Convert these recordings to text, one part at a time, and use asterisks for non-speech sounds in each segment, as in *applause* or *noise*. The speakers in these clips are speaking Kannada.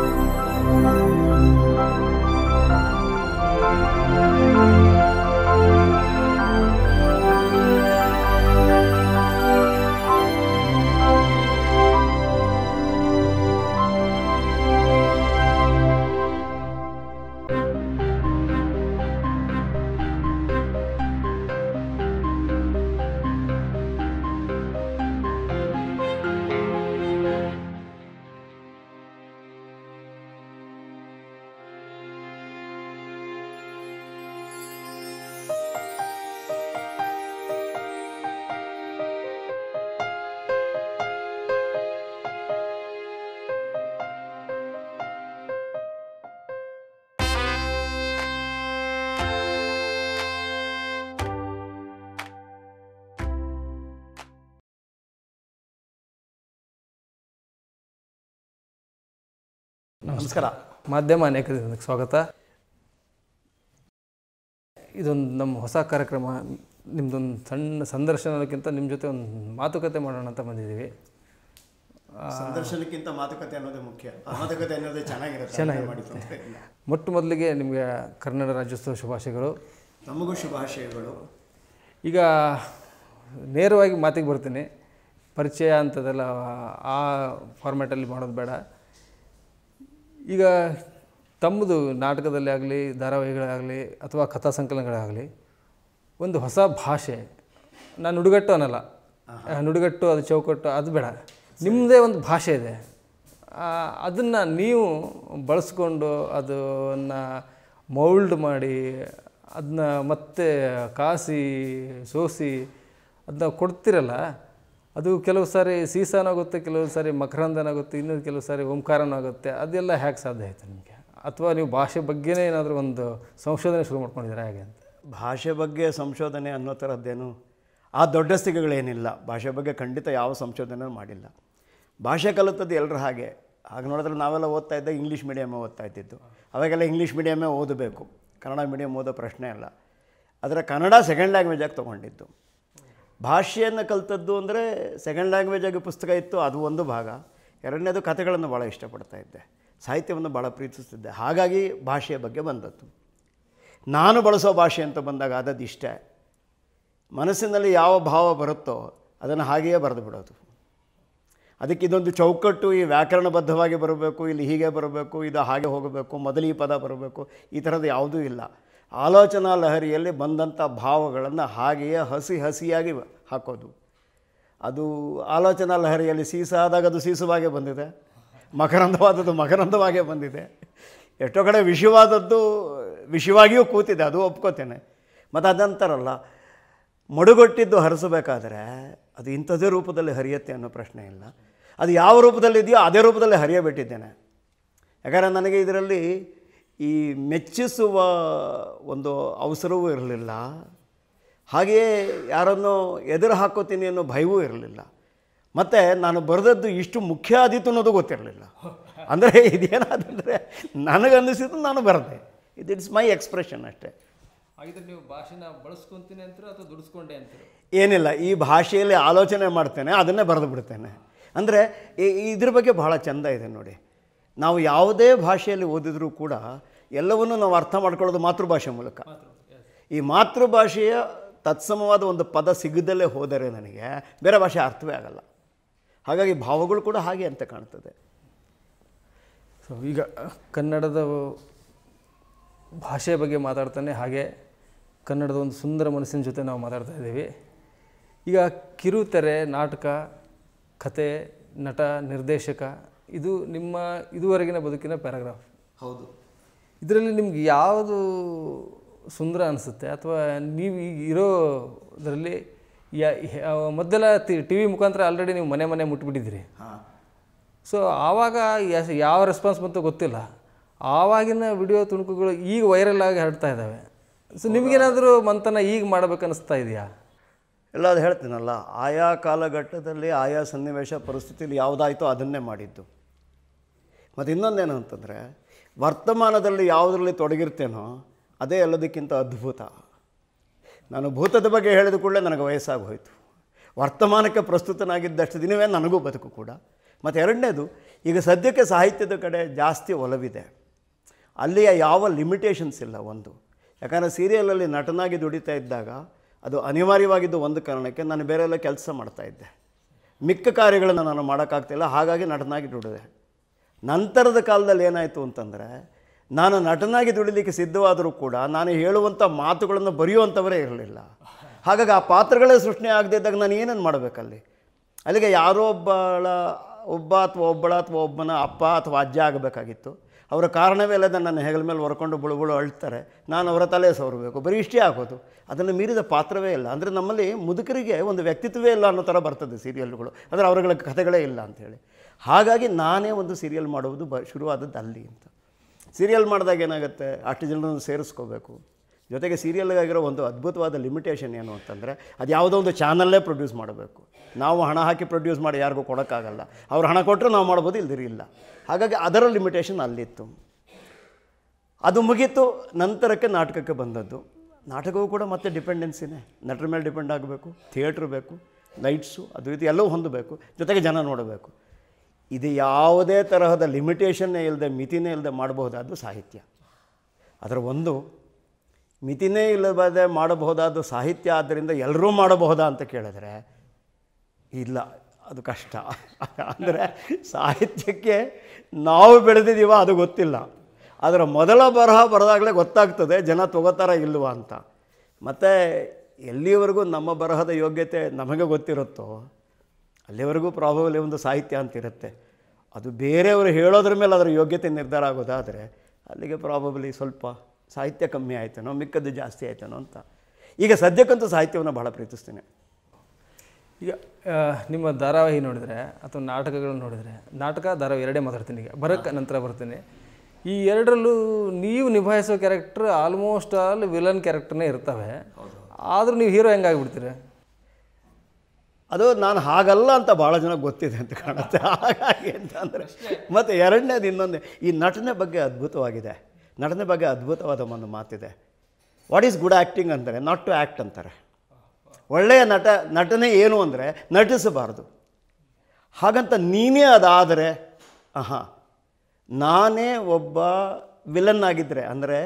Música ನಮಸ್ಕಾರ ಮಾಧ್ಯಮ ಅನೇಕರಿಗೆ ಸ್ವಾಗತ ಇದೊಂದು ನಮ್ಮ ಹೊಸ ಕಾರ್ಯಕ್ರಮ ನಿಮ್ಮದೊಂದು ಸಣ್ಣ ಸಂದರ್ಶನಕ್ಕಿಂತ ನಿಮ್ಮ ಜೊತೆ ಒಂದು ಮಾತುಕತೆ ಮಾಡೋಣ ಅಂತ ಬಂದಿದ್ದೀವಿ ಸಂದರ್ಶನಕ್ಕಿಂತ ಮಾತುಕತೆ ಅನ್ನೋದೇ ಮುಖ್ಯ ಮಾತುಕತೆ ಅನ್ನೋದೇ ಚೆನ್ನಾಗಿರುತ್ತೆ ಚೆನ್ನಾಗಿ ಮೊಟ್ಟ ಮೊದಲಿಗೆ ನಿಮಗೆ ಕನ್ನಡ ರಾಜ್ಯೋತ್ಸವ ಶುಭಾಶಯಗಳು ನಮಗೂ ಶುಭಾಶಯಗಳು ಈಗ ನೇರವಾಗಿ ಮಾತಿಗೆ ಬರ್ತೀನಿ ಪರಿಚಯ ಅಂಥದ್ದೆಲ್ಲ ಆ ಫಾರ್ಮ್ಯಾಟಲ್ಲಿ ಮಾಡೋದು ಬೇಡ ಈಗ ತಮ್ಮದು ನಾಟಕದಲ್ಲಿ ಆಗಲಿ ಧಾರಾವಾಹಿಗಳಾಗಲಿ ಅಥವಾ ಕಥಾ ಸಂಕಲನಗಳಾಗಲಿ ಒಂದು ಹೊಸ ಭಾಷೆ ನಾನು ನುಡುಗಟ್ಟು ಅನ್ನಲ್ಲ ನುಡುಗಟ್ಟು ಅದು ಚೌಕಟ್ಟು ಅದು ಬೇಡ ನಿಮ್ಮದೇ ಒಂದು ಭಾಷೆ ಇದೆ ಅದನ್ನು ನೀವು ಬಳಸ್ಕೊಂಡು ಅದನ್ನು ಮೌಲ್ಡ್ ಮಾಡಿ ಅದನ್ನ ಮತ್ತೆ ಕಾಸಿ ಸೋಸಿ ಅದನ್ನ ಕೊಡ್ತಿರಲ್ಲ ಅದು ಕೆಲವು ಸಾರಿ ಸೀಸಾನಾಗುತ್ತೆ ಕೆಲವು ಸಾರಿ ಮಕರಂದನಾಗುತ್ತೆ ಇನ್ನೊಂದು ಕೆಲವು ಸಾರಿ ಓಂಕಾರನಾಗುತ್ತೆ ಅದೆಲ್ಲ ಹೇಗೆ ಸಾಧ್ಯ ಆಯಿತು ನಿಮಗೆ ಅಥವಾ ನೀವು ಭಾಷೆ ಬಗ್ಗೆನೇ ಏನಾದರೂ ಒಂದು ಸಂಶೋಧನೆ ಶುರು ಮಾಡ್ಕೊಂಡಿದ್ದೀರಾ ಹೇಗೆ ಅಂತ ಭಾಷೆ ಬಗ್ಗೆ ಸಂಶೋಧನೆ ಅನ್ನೋ ಥರದ್ದೇನು ಆ ದೊಡ್ಡ ಸ್ಥಿತಿಗಳೇನಿಲ್ಲ ಭಾಷೆ ಬಗ್ಗೆ ಖಂಡಿತ ಯಾವ ಸಂಶೋಧನೆ ಮಾಡಿಲ್ಲ ಭಾಷೆ ಕಲಿತದ್ದು ಎಲ್ಲರೂ ಹಾಗೆ ಹಾಗೆ ನೋಡಿದ್ರೆ ನಾವೆಲ್ಲ ಓದ್ತಾ ಇದ್ದಾಗ ಇಂಗ್ಲೀಷ್ ಮೀಡಿಯಮ್ಮೇ ಓದ್ತಾ ಇದ್ದಿದ್ದು ಅವಾಗೆಲ್ಲ ಇಂಗ್ಲೀಷ್ ಮೀಡಿಯಮ್ಮೇ ಓದಬೇಕು ಕನ್ನಡ ಮೀಡಿಯಮ್ ಓದೋ ಪ್ರಶ್ನೆ ಅಲ್ಲ ಆದರೆ ಕನ್ನಡ ಸೆಕೆಂಡ್ ಲ್ಯಾಂಗ್ವೇಜಾಗಿ ತೊಗೊಂಡಿದ್ದು ಭಾಷೆಯನ್ನು ಕಲಿತದ್ದು ಅಂದರೆ ಸೆಕೆಂಡ್ ಲ್ಯಾಂಗ್ವೇಜ್ ಆಗಿ ಪುಸ್ತಕ ಇತ್ತು ಅದು ಒಂದು ಭಾಗ ಎರಡನೇದು ಕಥೆಗಳನ್ನು ಭಾಳ ಇಷ್ಟಪಡ್ತಾ ಇದ್ದೆ ಸಾಹಿತ್ಯವನ್ನು ಭಾಳ ಪ್ರೀತಿಸ್ತಿದ್ದೆ ಹಾಗಾಗಿ ಭಾಷೆಯ ಬಗ್ಗೆ ಬಂದದ್ದು ನಾನು ಬಳಸೋ ಭಾಷೆ ಅಂತ ಬಂದಾಗ ಅದದ್ದು ಇಷ್ಟ ಮನಸ್ಸಿನಲ್ಲಿ ಯಾವ ಭಾವ ಬರುತ್ತೋ ಅದನ್ನು ಹಾಗೆಯೇ ಬರೆದು ಬಿಡೋದು ಅದಕ್ಕೆ ಇದೊಂದು ಚೌಕಟ್ಟು ಈ ವ್ಯಾಕರಣಬದ್ಧವಾಗಿ ಬರಬೇಕು ಇಲ್ಲಿ ಹೀಗೆ ಬರಬೇಕು ಇದು ಹಾಗೆ ಹೋಗಬೇಕು ಮೊದಲು ಈ ಪದ ಬರಬೇಕು ಈ ಥರದ್ದು ಯಾವುದೂ ಇಲ್ಲ ಆಲೋಚನಾ ಲಹರಿಯಲ್ಲಿ ಬಂದಂಥ ಭಾವಗಳನ್ನು ಹಾಗೆಯೇ ಹಸಿ ಹಸಿಯಾಗಿ ಹಾಕೋದು ಅದು ಆಲೋಚನಾ ಲಹರಿಯಲ್ಲಿ ಸೀಸಾದಾಗ ಅದು ಸೀಸುವಾಗೇ ಬಂದಿದೆ ಮಕರಂದವಾದದ್ದು ಮಕರಂದವಾಗೇ ಬಂದಿದೆ ಎಷ್ಟೋ ಕಡೆ ವಿಷವಾದದ್ದು ವಿಷವಾಗಿಯೂ ಕೂತಿದೆ ಅದು ಒಪ್ಕೋತೇನೆ ಮತ್ತು ಅದಂತಾರಲ್ಲ ಮಡುಗೊಟ್ಟಿದ್ದು ಹರಿಸಬೇಕಾದ್ರೆ ಅದು ಇಂಥದೇ ರೂಪದಲ್ಲಿ ಹರಿಯುತ್ತೆ ಅನ್ನೋ ಪ್ರಶ್ನೆ ಇಲ್ಲ ಅದು ಯಾವ ರೂಪದಲ್ಲಿದೆಯೋ ಅದೇ ರೂಪದಲ್ಲಿ ಹರಿಯಬಿಟ್ಟಿದ್ದೇನೆ ಯಾಕಂದರೆ ನನಗೆ ಇದರಲ್ಲಿ ಈ ಮೆಚ್ಚಿಸುವ ಒಂದು ಅವಸರವೂ ಇರಲಿಲ್ಲ ಹಾಗೆಯೇ ಯಾರನ್ನು ಎದುರು ಹಾಕೋತೀನಿ ಅನ್ನೋ ಭಯವೂ ಇರಲಿಲ್ಲ ಮತ್ತು ನಾನು ಬರೆದದ್ದು ಇಷ್ಟು ಮುಖ್ಯ ಆದಿತ್ತು ಅನ್ನೋದು ಗೊತ್ತಿರಲಿಲ್ಲ ಅಂದರೆ ಇದೇನಾದಂದರೆ ನನಗನ್ನಿಸಿದ್ದು ನಾನು ಬರೆದೆ ಇದು ಇಟ್ಸ್ ಮೈ ಎಕ್ಸ್ಪ್ರೆಷನ್ ಅಷ್ಟೇ ನೀವು ಭಾಷೆನ ಬಳಸ್ಕೊತೀನಿ ಅಂತ ಅಥವಾ ದುಡಿಸ್ಕೊಂಡೆ ಅಂತ ಏನಿಲ್ಲ ಈ ಭಾಷೆಯಲ್ಲಿ ಆಲೋಚನೆ ಮಾಡ್ತೇನೆ ಅದನ್ನೇ ಬರೆದು ಬಿಡ್ತೇನೆ ಅಂದರೆ ಇದ್ರ ಬಗ್ಗೆ ಭಾಳ ಚೆಂದ ಇದೆ ನೋಡಿ ನಾವು ಯಾವುದೇ ಭಾಷೆಯಲ್ಲಿ ಓದಿದರೂ ಕೂಡ ಎಲ್ಲವನ್ನು ನಾವು ಅರ್ಥ ಮಾಡ್ಕೊಳ್ಳೋದು ಮಾತೃಭಾಷೆ ಮೂಲಕ ಈ ಮಾತೃಭಾಷೆಯ ತತ್ಸಮವಾದ ಒಂದು ಪದ ಸಿಗದಲ್ಲೇ ಹೋದರೆ ನನಗೆ ಬೇರೆ ಭಾಷೆ ಅರ್ಥವೇ ಆಗಲ್ಲ ಹಾಗಾಗಿ ಭಾವಗಳು ಕೂಡ ಹಾಗೆ ಅಂತ ಕಾಣ್ತದೆ ಸೊ ಈಗ ಕನ್ನಡದ ಭಾಷೆ ಬಗ್ಗೆ ಮಾತಾಡ್ತಾನೆ ಹಾಗೆ ಕನ್ನಡದ ಒಂದು ಸುಂದರ ಮನಸ್ಸಿನ ಜೊತೆ ನಾವು ಮಾತಾಡ್ತಾ ಇದ್ದೀವಿ ಈಗ ಕಿರುತೆರೆ ನಾಟಕ ಕತೆ ನಟ ನಿರ್ದೇಶಕ ಇದು ನಿಮ್ಮ ಇದುವರೆಗಿನ ಬದುಕಿನ ಪ್ಯಾರಾಗ್ರಾಫ್ ಹೌದು ಇದರಲ್ಲಿ ನಿಮ್ಗೆ ಯಾವುದು ಸುಂದರ ಅನಿಸುತ್ತೆ ಅಥವಾ ನೀವು ಈಗ ಇರೋದರಲ್ಲಿ ಯಾ ಮೊದಲ ಟಿ ವಿ ಮುಖಾಂತರ ಆಲ್ರೆಡಿ ನೀವು ಮನೆ ಮನೆ ಮುಟ್ಬಿಟ್ಟಿದ್ದೀರಿ ಹಾಂ ಸೊ ಆವಾಗ ಯಾವ ರೆಸ್ಪಾನ್ಸ್ ಬಂತು ಗೊತ್ತಿಲ್ಲ ಆವಾಗಿನ ವಿಡಿಯೋ ತುಣುಕುಗಳು ಈಗ ವೈರಲ್ ಆಗಿ ಹರಡ್ತಾ ಇದ್ದಾವೆ ಸೊ ನಿಮಗೇನಾದರೂ ಮಂಥನ ಈಗ ಮಾಡಬೇಕನ್ನಿಸ್ತಾ ಇದೆಯಾ ಎಲ್ಲ ಅದು ಹೇಳ್ತೀನಲ್ಲ ಆಯಾ ಕಾಲಘಟ್ಟದಲ್ಲಿ ಆಯಾ ಸನ್ನಿವೇಶ ಪರಿಸ್ಥಿತಿಯಲ್ಲಿ ಯಾವುದಾಯಿತೋ ಅದನ್ನೇ ಮಾಡಿದ್ದು ಮತ್ತು ಇನ್ನೊಂದೇನು ಅಂತಂದರೆ ವರ್ತಮಾನದಲ್ಲಿ ಯಾವುದರಲ್ಲಿ ತೊಡಗಿರ್ತೇನೋ ಅದೇ ಎಲ್ಲದಕ್ಕಿಂತ ಅದ್ಭುತ ನಾನು ಭೂತದ ಬಗ್ಗೆ ಹೇಳಿದ ಕೂಡಲೇ ನನಗೆ ವಯಸ್ಸಾಗಿ ಹೋಯಿತು ವರ್ತಮಾನಕ್ಕೆ ಪ್ರಸ್ತುತನಾಗಿದ್ದಷ್ಟು ದಿನವೇ ನನಗೂ ಬದುಕು ಕೂಡ ಮತ್ತು ಎರಡನೇದು ಈಗ ಸದ್ಯಕ್ಕೆ ಸಾಹಿತ್ಯದ ಕಡೆ ಜಾಸ್ತಿ ಒಲವಿದೆ ಅಲ್ಲಿಯ ಯಾವ ಲಿಮಿಟೇಷನ್ಸ್ ಇಲ್ಲ ಒಂದು ಯಾಕಂದರೆ ಸೀರಿಯಲಲ್ಲಿ ನಟನಾಗಿ ದುಡಿತಾ ಇದ್ದಾಗ ಅದು ಅನಿವಾರ್ಯವಾಗಿದ್ದು ಒಂದು ಕಾರಣಕ್ಕೆ ನಾನು ಬೇರೆಲ್ಲ ಕೆಲಸ ಮಾಡ್ತಾ ಇದ್ದೆ ಮಿಕ್ಕ ಕಾರ್ಯಗಳನ್ನು ನಾನು ಮಾಡೋಕ್ಕಾಗ್ತಿಲ್ಲ ಹಾಗಾಗಿ ನಟನಾಗಿ ದುಡಿದೆ ನಂತರದ ಕಾಲದಲ್ಲಿ ಏನಾಯಿತು ಅಂತಂದರೆ ನಾನು ನಟನಾಗಿ ದುಡಿಲಿಕ್ಕೆ ಸಿದ್ಧವಾದರೂ ಕೂಡ ನಾನು ಹೇಳುವಂಥ ಮಾತುಗಳನ್ನು ಬರೆಯುವಂಥವರೇ ಇರಲಿಲ್ಲ ಹಾಗಾಗಿ ಆ ಪಾತ್ರಗಳೇ ಸೃಷ್ಟಿ ಇದ್ದಾಗ ನಾನು ಏನೇನು ಮಾಡಬೇಕಲ್ಲಿ ಅಲ್ಲಿಗೆ ಯಾರೋ ಒಬ್ಬಳ ಒಬ್ಬ ಅಥವಾ ಒಬ್ಬಳ ಅಥವಾ ಒಬ್ಬನ ಅಪ್ಪ ಅಥವಾ ಅಜ್ಜ ಆಗಬೇಕಾಗಿತ್ತು ಅವರ ಕಾರಣವೇ ಅಲ್ಲದೆ ನನ್ನ ಹೆಗಲ ಮೇಲೆ ಹೊರ್ಕೊಂಡು ಬುಳುಬುಳು ಅಳ್ತಾರೆ ನಾನು ಅವರ ತಲೆ ಸವರಬೇಕು ಬರೀ ಇಷ್ಟೇ ಆಗೋದು ಅದನ್ನು ಮೀರಿದ ಪಾತ್ರವೇ ಇಲ್ಲ ಅಂದರೆ ನಮ್ಮಲ್ಲಿ ಮುದುಕರಿಗೆ ಒಂದು ವ್ಯಕ್ತಿತ್ವವೇ ಇಲ್ಲ ಅನ್ನೋ ಥರ ಬರ್ತದೆ ಸೀರಿಯಲ್ಗಳು ಅಂದರೆ ಅವರುಗಳ ಕಥೆಗಳೇ ಇಲ್ಲ ಅಂಥೇಳಿ ಹಾಗಾಗಿ ನಾನೇ ಒಂದು ಸೀರಿಯಲ್ ಮಾಡುವುದು ಬ ಶುರುವಾದದ್ದು ಅಲ್ಲಿ ಅಂತ ಸೀರಿಯಲ್ ಮಾಡಿದಾಗ ಏನಾಗುತ್ತೆ ಅಷ್ಟು ಜನರನ್ನು ಸೇರಿಸ್ಕೋಬೇಕು ಜೊತೆಗೆ ಸೀರಿಯಲ್ಗಾಗಿರೋ ಒಂದು ಅದ್ಭುತವಾದ ಲಿಮಿಟೇಷನ್ ಏನು ಅಂತಂದರೆ ಅದು ಯಾವುದೋ ಒಂದು ಚಾನಲ್ಲೇ ಪ್ರೊಡ್ಯೂಸ್ ಮಾಡಬೇಕು ನಾವು ಹಣ ಹಾಕಿ ಪ್ರೊಡ್ಯೂಸ್ ಮಾಡಿ ಯಾರಿಗೂ ಕೊಡೋಕ್ಕಾಗಲ್ಲ ಅವ್ರು ಹಣ ಕೊಟ್ಟರೆ ನಾವು ಮಾಡ್ಬೋದು ಇಲ್ದಿರಿಲ್ಲ ಹಾಗಾಗಿ ಅದರ ಲಿಮಿಟೇಷನ್ ಅಲ್ಲಿತ್ತು ಅದು ಮುಗೀತು ನಂತರಕ್ಕೆ ನಾಟಕಕ್ಕೆ ಬಂದದ್ದು ನಾಟಕವೂ ಕೂಡ ಮತ್ತೆ ಡಿಪೆಂಡೆನ್ಸಿನೇ ನಟರ ಮೇಲೆ ಡಿಪೆಂಡ್ ಆಗಬೇಕು ಥಿಯೇಟ್ರ್ ಬೇಕು ಲೈಟ್ಸು ಅದು ಇದು ಎಲ್ಲವೂ ಹೊಂದಬೇಕು ಜೊತೆಗೆ ಜನ ನೋಡಬೇಕು ಇದು ಯಾವುದೇ ತರಹದ ಲಿಮಿಟೇಷನ್ನೇ ಇಲ್ಲದೆ ಮಿತಿನೇ ಇಲ್ಲದೆ ಮಾಡಬಹುದಾದ್ದು ಸಾಹಿತ್ಯ ಅದರ ಒಂದು ಮಿತಿನೇ ಇಲ್ಲದೆ ಮಾಡಬಹುದಾದ ಸಾಹಿತ್ಯ ಆದ್ದರಿಂದ ಎಲ್ಲರೂ ಮಾಡಬಹುದಾ ಅಂತ ಕೇಳಿದ್ರೆ ಇಲ್ಲ ಅದು ಕಷ್ಟ ಅಂದರೆ ಸಾಹಿತ್ಯಕ್ಕೆ ನಾವು ಬೆಳೆದಿದ್ದೀವ ಅದು ಗೊತ್ತಿಲ್ಲ ಅದರ ಮೊದಲ ಬರಹ ಬರೆದಾಗಲೇ ಗೊತ್ತಾಗ್ತದೆ ಜನ ತೊಗೋತಾರ ಇಲ್ವ ಅಂತ ಮತ್ತು ಎಲ್ಲಿವರೆಗೂ ನಮ್ಮ ಬರಹದ ಯೋಗ್ಯತೆ ನಮಗೆ ಗೊತ್ತಿರುತ್ತೋ ಅಲ್ಲಿವರೆಗೂ ಪ್ರಾಬಬಲಿ ಒಂದು ಸಾಹಿತ್ಯ ಅಂತಿರುತ್ತೆ ಅದು ಬೇರೆಯವರು ಹೇಳೋದ್ರ ಮೇಲೆ ಅದರ ಯೋಗ್ಯತೆ ನಿರ್ಧಾರ ಆಗೋದಾದರೆ ಅಲ್ಲಿಗೆ ಪ್ರಾಬಬಲಿ ಸ್ವಲ್ಪ ಸಾಹಿತ್ಯ ಕಮ್ಮಿ ಆಯ್ತೇನೋ ಮಿಕ್ಕದ್ದು ಜಾಸ್ತಿ ಆಯ್ತೇನೋ ಅಂತ ಈಗ ಸದ್ಯಕ್ಕಂತೂ ಸಾಹಿತ್ಯವನ್ನು ಭಾಳ ಪ್ರೀತಿಸ್ತೇನೆ ಈಗ ನಿಮ್ಮ ಧಾರಾವಾಹಿ ನೋಡಿದರೆ ಅಥವಾ ನಾಟಕಗಳನ್ನು ನೋಡಿದರೆ ನಾಟಕ ಧಾರಾವಾಹಿ ಎರಡೇ ಮಾತಾಡ್ತೀನಿ ಈಗ ಬರೋಕ್ಕೆ ನಂತರ ಬರ್ತೀನಿ ಈ ಎರಡರಲ್ಲೂ ನೀವು ನಿಭಾಯಿಸೋ ಕ್ಯಾರೆಕ್ಟರ್ ಆಲ್ಮೋಸ್ಟ್ ಆಲ್ ವಿಲನ್ ಕ್ಯಾರೆಕ್ಟರ್ನೇ ಇರ್ತವೆ ಆದರೂ ನೀವು ಹೀರೋ ಹೆಂಗಾಗಿಬಿಡ್ತೀರಿ ಅದು ನಾನು ಹಾಗಲ್ಲ ಅಂತ ಭಾಳ ಜನ ಗೊತ್ತಿದೆ ಅಂತ ಕಾಣುತ್ತೆ ಹಾಗಾಗಿ ಅಂದರೆ ಮತ್ತು ಎರಡನೇದು ಇನ್ನೊಂದು ಈ ನಟನೆ ಬಗ್ಗೆ ಅದ್ಭುತವಾಗಿದೆ ನಟನೆ ಬಗ್ಗೆ ಅದ್ಭುತವಾದ ಒಂದು ಮಾತಿದೆ ವಾಟ್ ಈಸ್ ಗುಡ್ ಆ್ಯಕ್ಟಿಂಗ್ ಅಂತಾರೆ ನಾಟ್ ಟು ಆ್ಯಕ್ಟ್ ಅಂತಾರೆ ಒಳ್ಳೆಯ ನಟ ನಟನೆ ಏನು ಅಂದರೆ ನಟಿಸಬಾರ್ದು ಹಾಗಂತ ನೀನೇ ಅದಾದರೆ ಹಾಂ ನಾನೇ ಒಬ್ಬ ವಿಲನ್ ಆಗಿದ್ದರೆ ಅಂದರೆ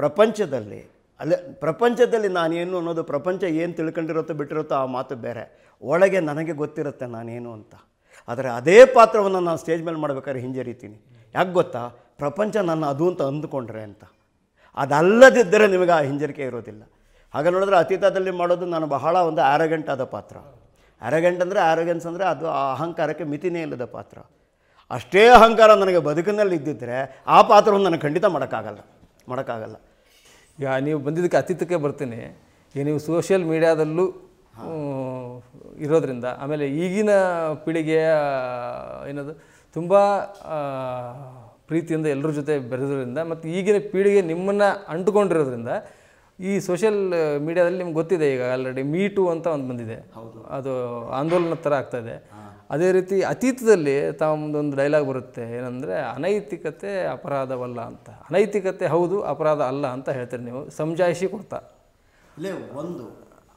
ಪ್ರಪಂಚದಲ್ಲಿ ಅಲ್ಲ ಪ್ರಪಂಚದಲ್ಲಿ ನಾನೇನು ಅನ್ನೋದು ಪ್ರಪಂಚ ಏನು ತಿಳ್ಕೊಂಡಿರುತ್ತೋ ಬಿಟ್ಟಿರುತ್ತೋ ಆ ಮಾತು ಬೇರೆ ಒಳಗೆ ನನಗೆ ಗೊತ್ತಿರುತ್ತೆ ನಾನೇನು ಅಂತ ಆದರೆ ಅದೇ ಪಾತ್ರವನ್ನು ನಾನು ಸ್ಟೇಜ್ ಮೇಲೆ ಮಾಡ್ಬೇಕಾದ್ರೆ ಹಿಂಜರಿತೀನಿ ಯಾಕೆ ಗೊತ್ತಾ ಪ್ರಪಂಚ ನನ್ನ ಅದು ಅಂತ ಅಂದುಕೊಂಡ್ರೆ ಅಂತ ಅದಲ್ಲದಿದ್ದರೆ ನಿಮಗೆ ಆ ಹಿಂಜರಿಕೆ ಇರೋದಿಲ್ಲ ಹಾಗೆ ನೋಡಿದ್ರೆ ಅತೀತದಲ್ಲಿ ಮಾಡೋದು ನಾನು ಬಹಳ ಒಂದು ಆ್ಯರಗೆಂಟ್ ಆದ ಪಾತ್ರ ಆ್ಯರಗೆಂಟ್ ಅಂದರೆ ಆ್ಯರಗೆನ್ಸ್ ಅಂದರೆ ಅದು ಆ ಅಹಂಕಾರಕ್ಕೆ ಮಿತಿನೇ ಇಲ್ಲದ ಪಾತ್ರ ಅಷ್ಟೇ ಅಹಂಕಾರ ನನಗೆ ಬದುಕಿನಲ್ಲಿ ಇದ್ದಿದ್ದರೆ ಆ ಪಾತ್ರವನ್ನು ನಾನು ಖಂಡಿತ ಮಾಡೋಕ್ಕಾಗಲ್ಲ ಮಾಡೋಕ್ಕಾಗಲ್ಲ ಈಗ ನೀವು ಬಂದಿದ್ದಕ್ಕೆ ಅತೀತಕ್ಕೆ ಬರ್ತೀನಿ ಈಗ ನೀವು ಸೋಷಿಯಲ್ ಮೀಡಿಯಾದಲ್ಲೂ ಇರೋದ್ರಿಂದ ಆಮೇಲೆ ಈಗಿನ ಪೀಳಿಗೆಯ ಏನದು ತುಂಬ ಪ್ರೀತಿಯಿಂದ ಎಲ್ಲರ ಜೊತೆ ಬೆರೆದ್ರಿಂದ ಮತ್ತು ಈಗಿನ ಪೀಳಿಗೆ ನಿಮ್ಮನ್ನು ಅಂಟುಕೊಂಡಿರೋದ್ರಿಂದ ಈ ಸೋಷಿಯಲ್ ಮೀಡಿಯಾದಲ್ಲಿ ನಿಮ್ಗೆ ಗೊತ್ತಿದೆ ಈಗ ಆಲ್ರೆಡಿ ಟು ಅಂತ ಒಂದು ಬಂದಿದೆ ಅದು ಆಂದೋಲನ ಥರ ಆಗ್ತಾಯಿದೆ ಅದೇ ರೀತಿ ಅತೀತದಲ್ಲಿ ತಮ್ಮದೊಂದು ಡೈಲಾಗ್ ಬರುತ್ತೆ ಏನಂದರೆ ಅನೈತಿಕತೆ ಅಪರಾಧವಲ್ಲ ಅಂತ ಅನೈತಿಕತೆ ಹೌದು ಅಪರಾಧ ಅಲ್ಲ ಅಂತ ಹೇಳ್ತೀರಿ ನೀವು ಸಂಜಾಯಿಸಿ ಕೊಡ್ತಾ ಇಲ್ಲೇ ಒಂದು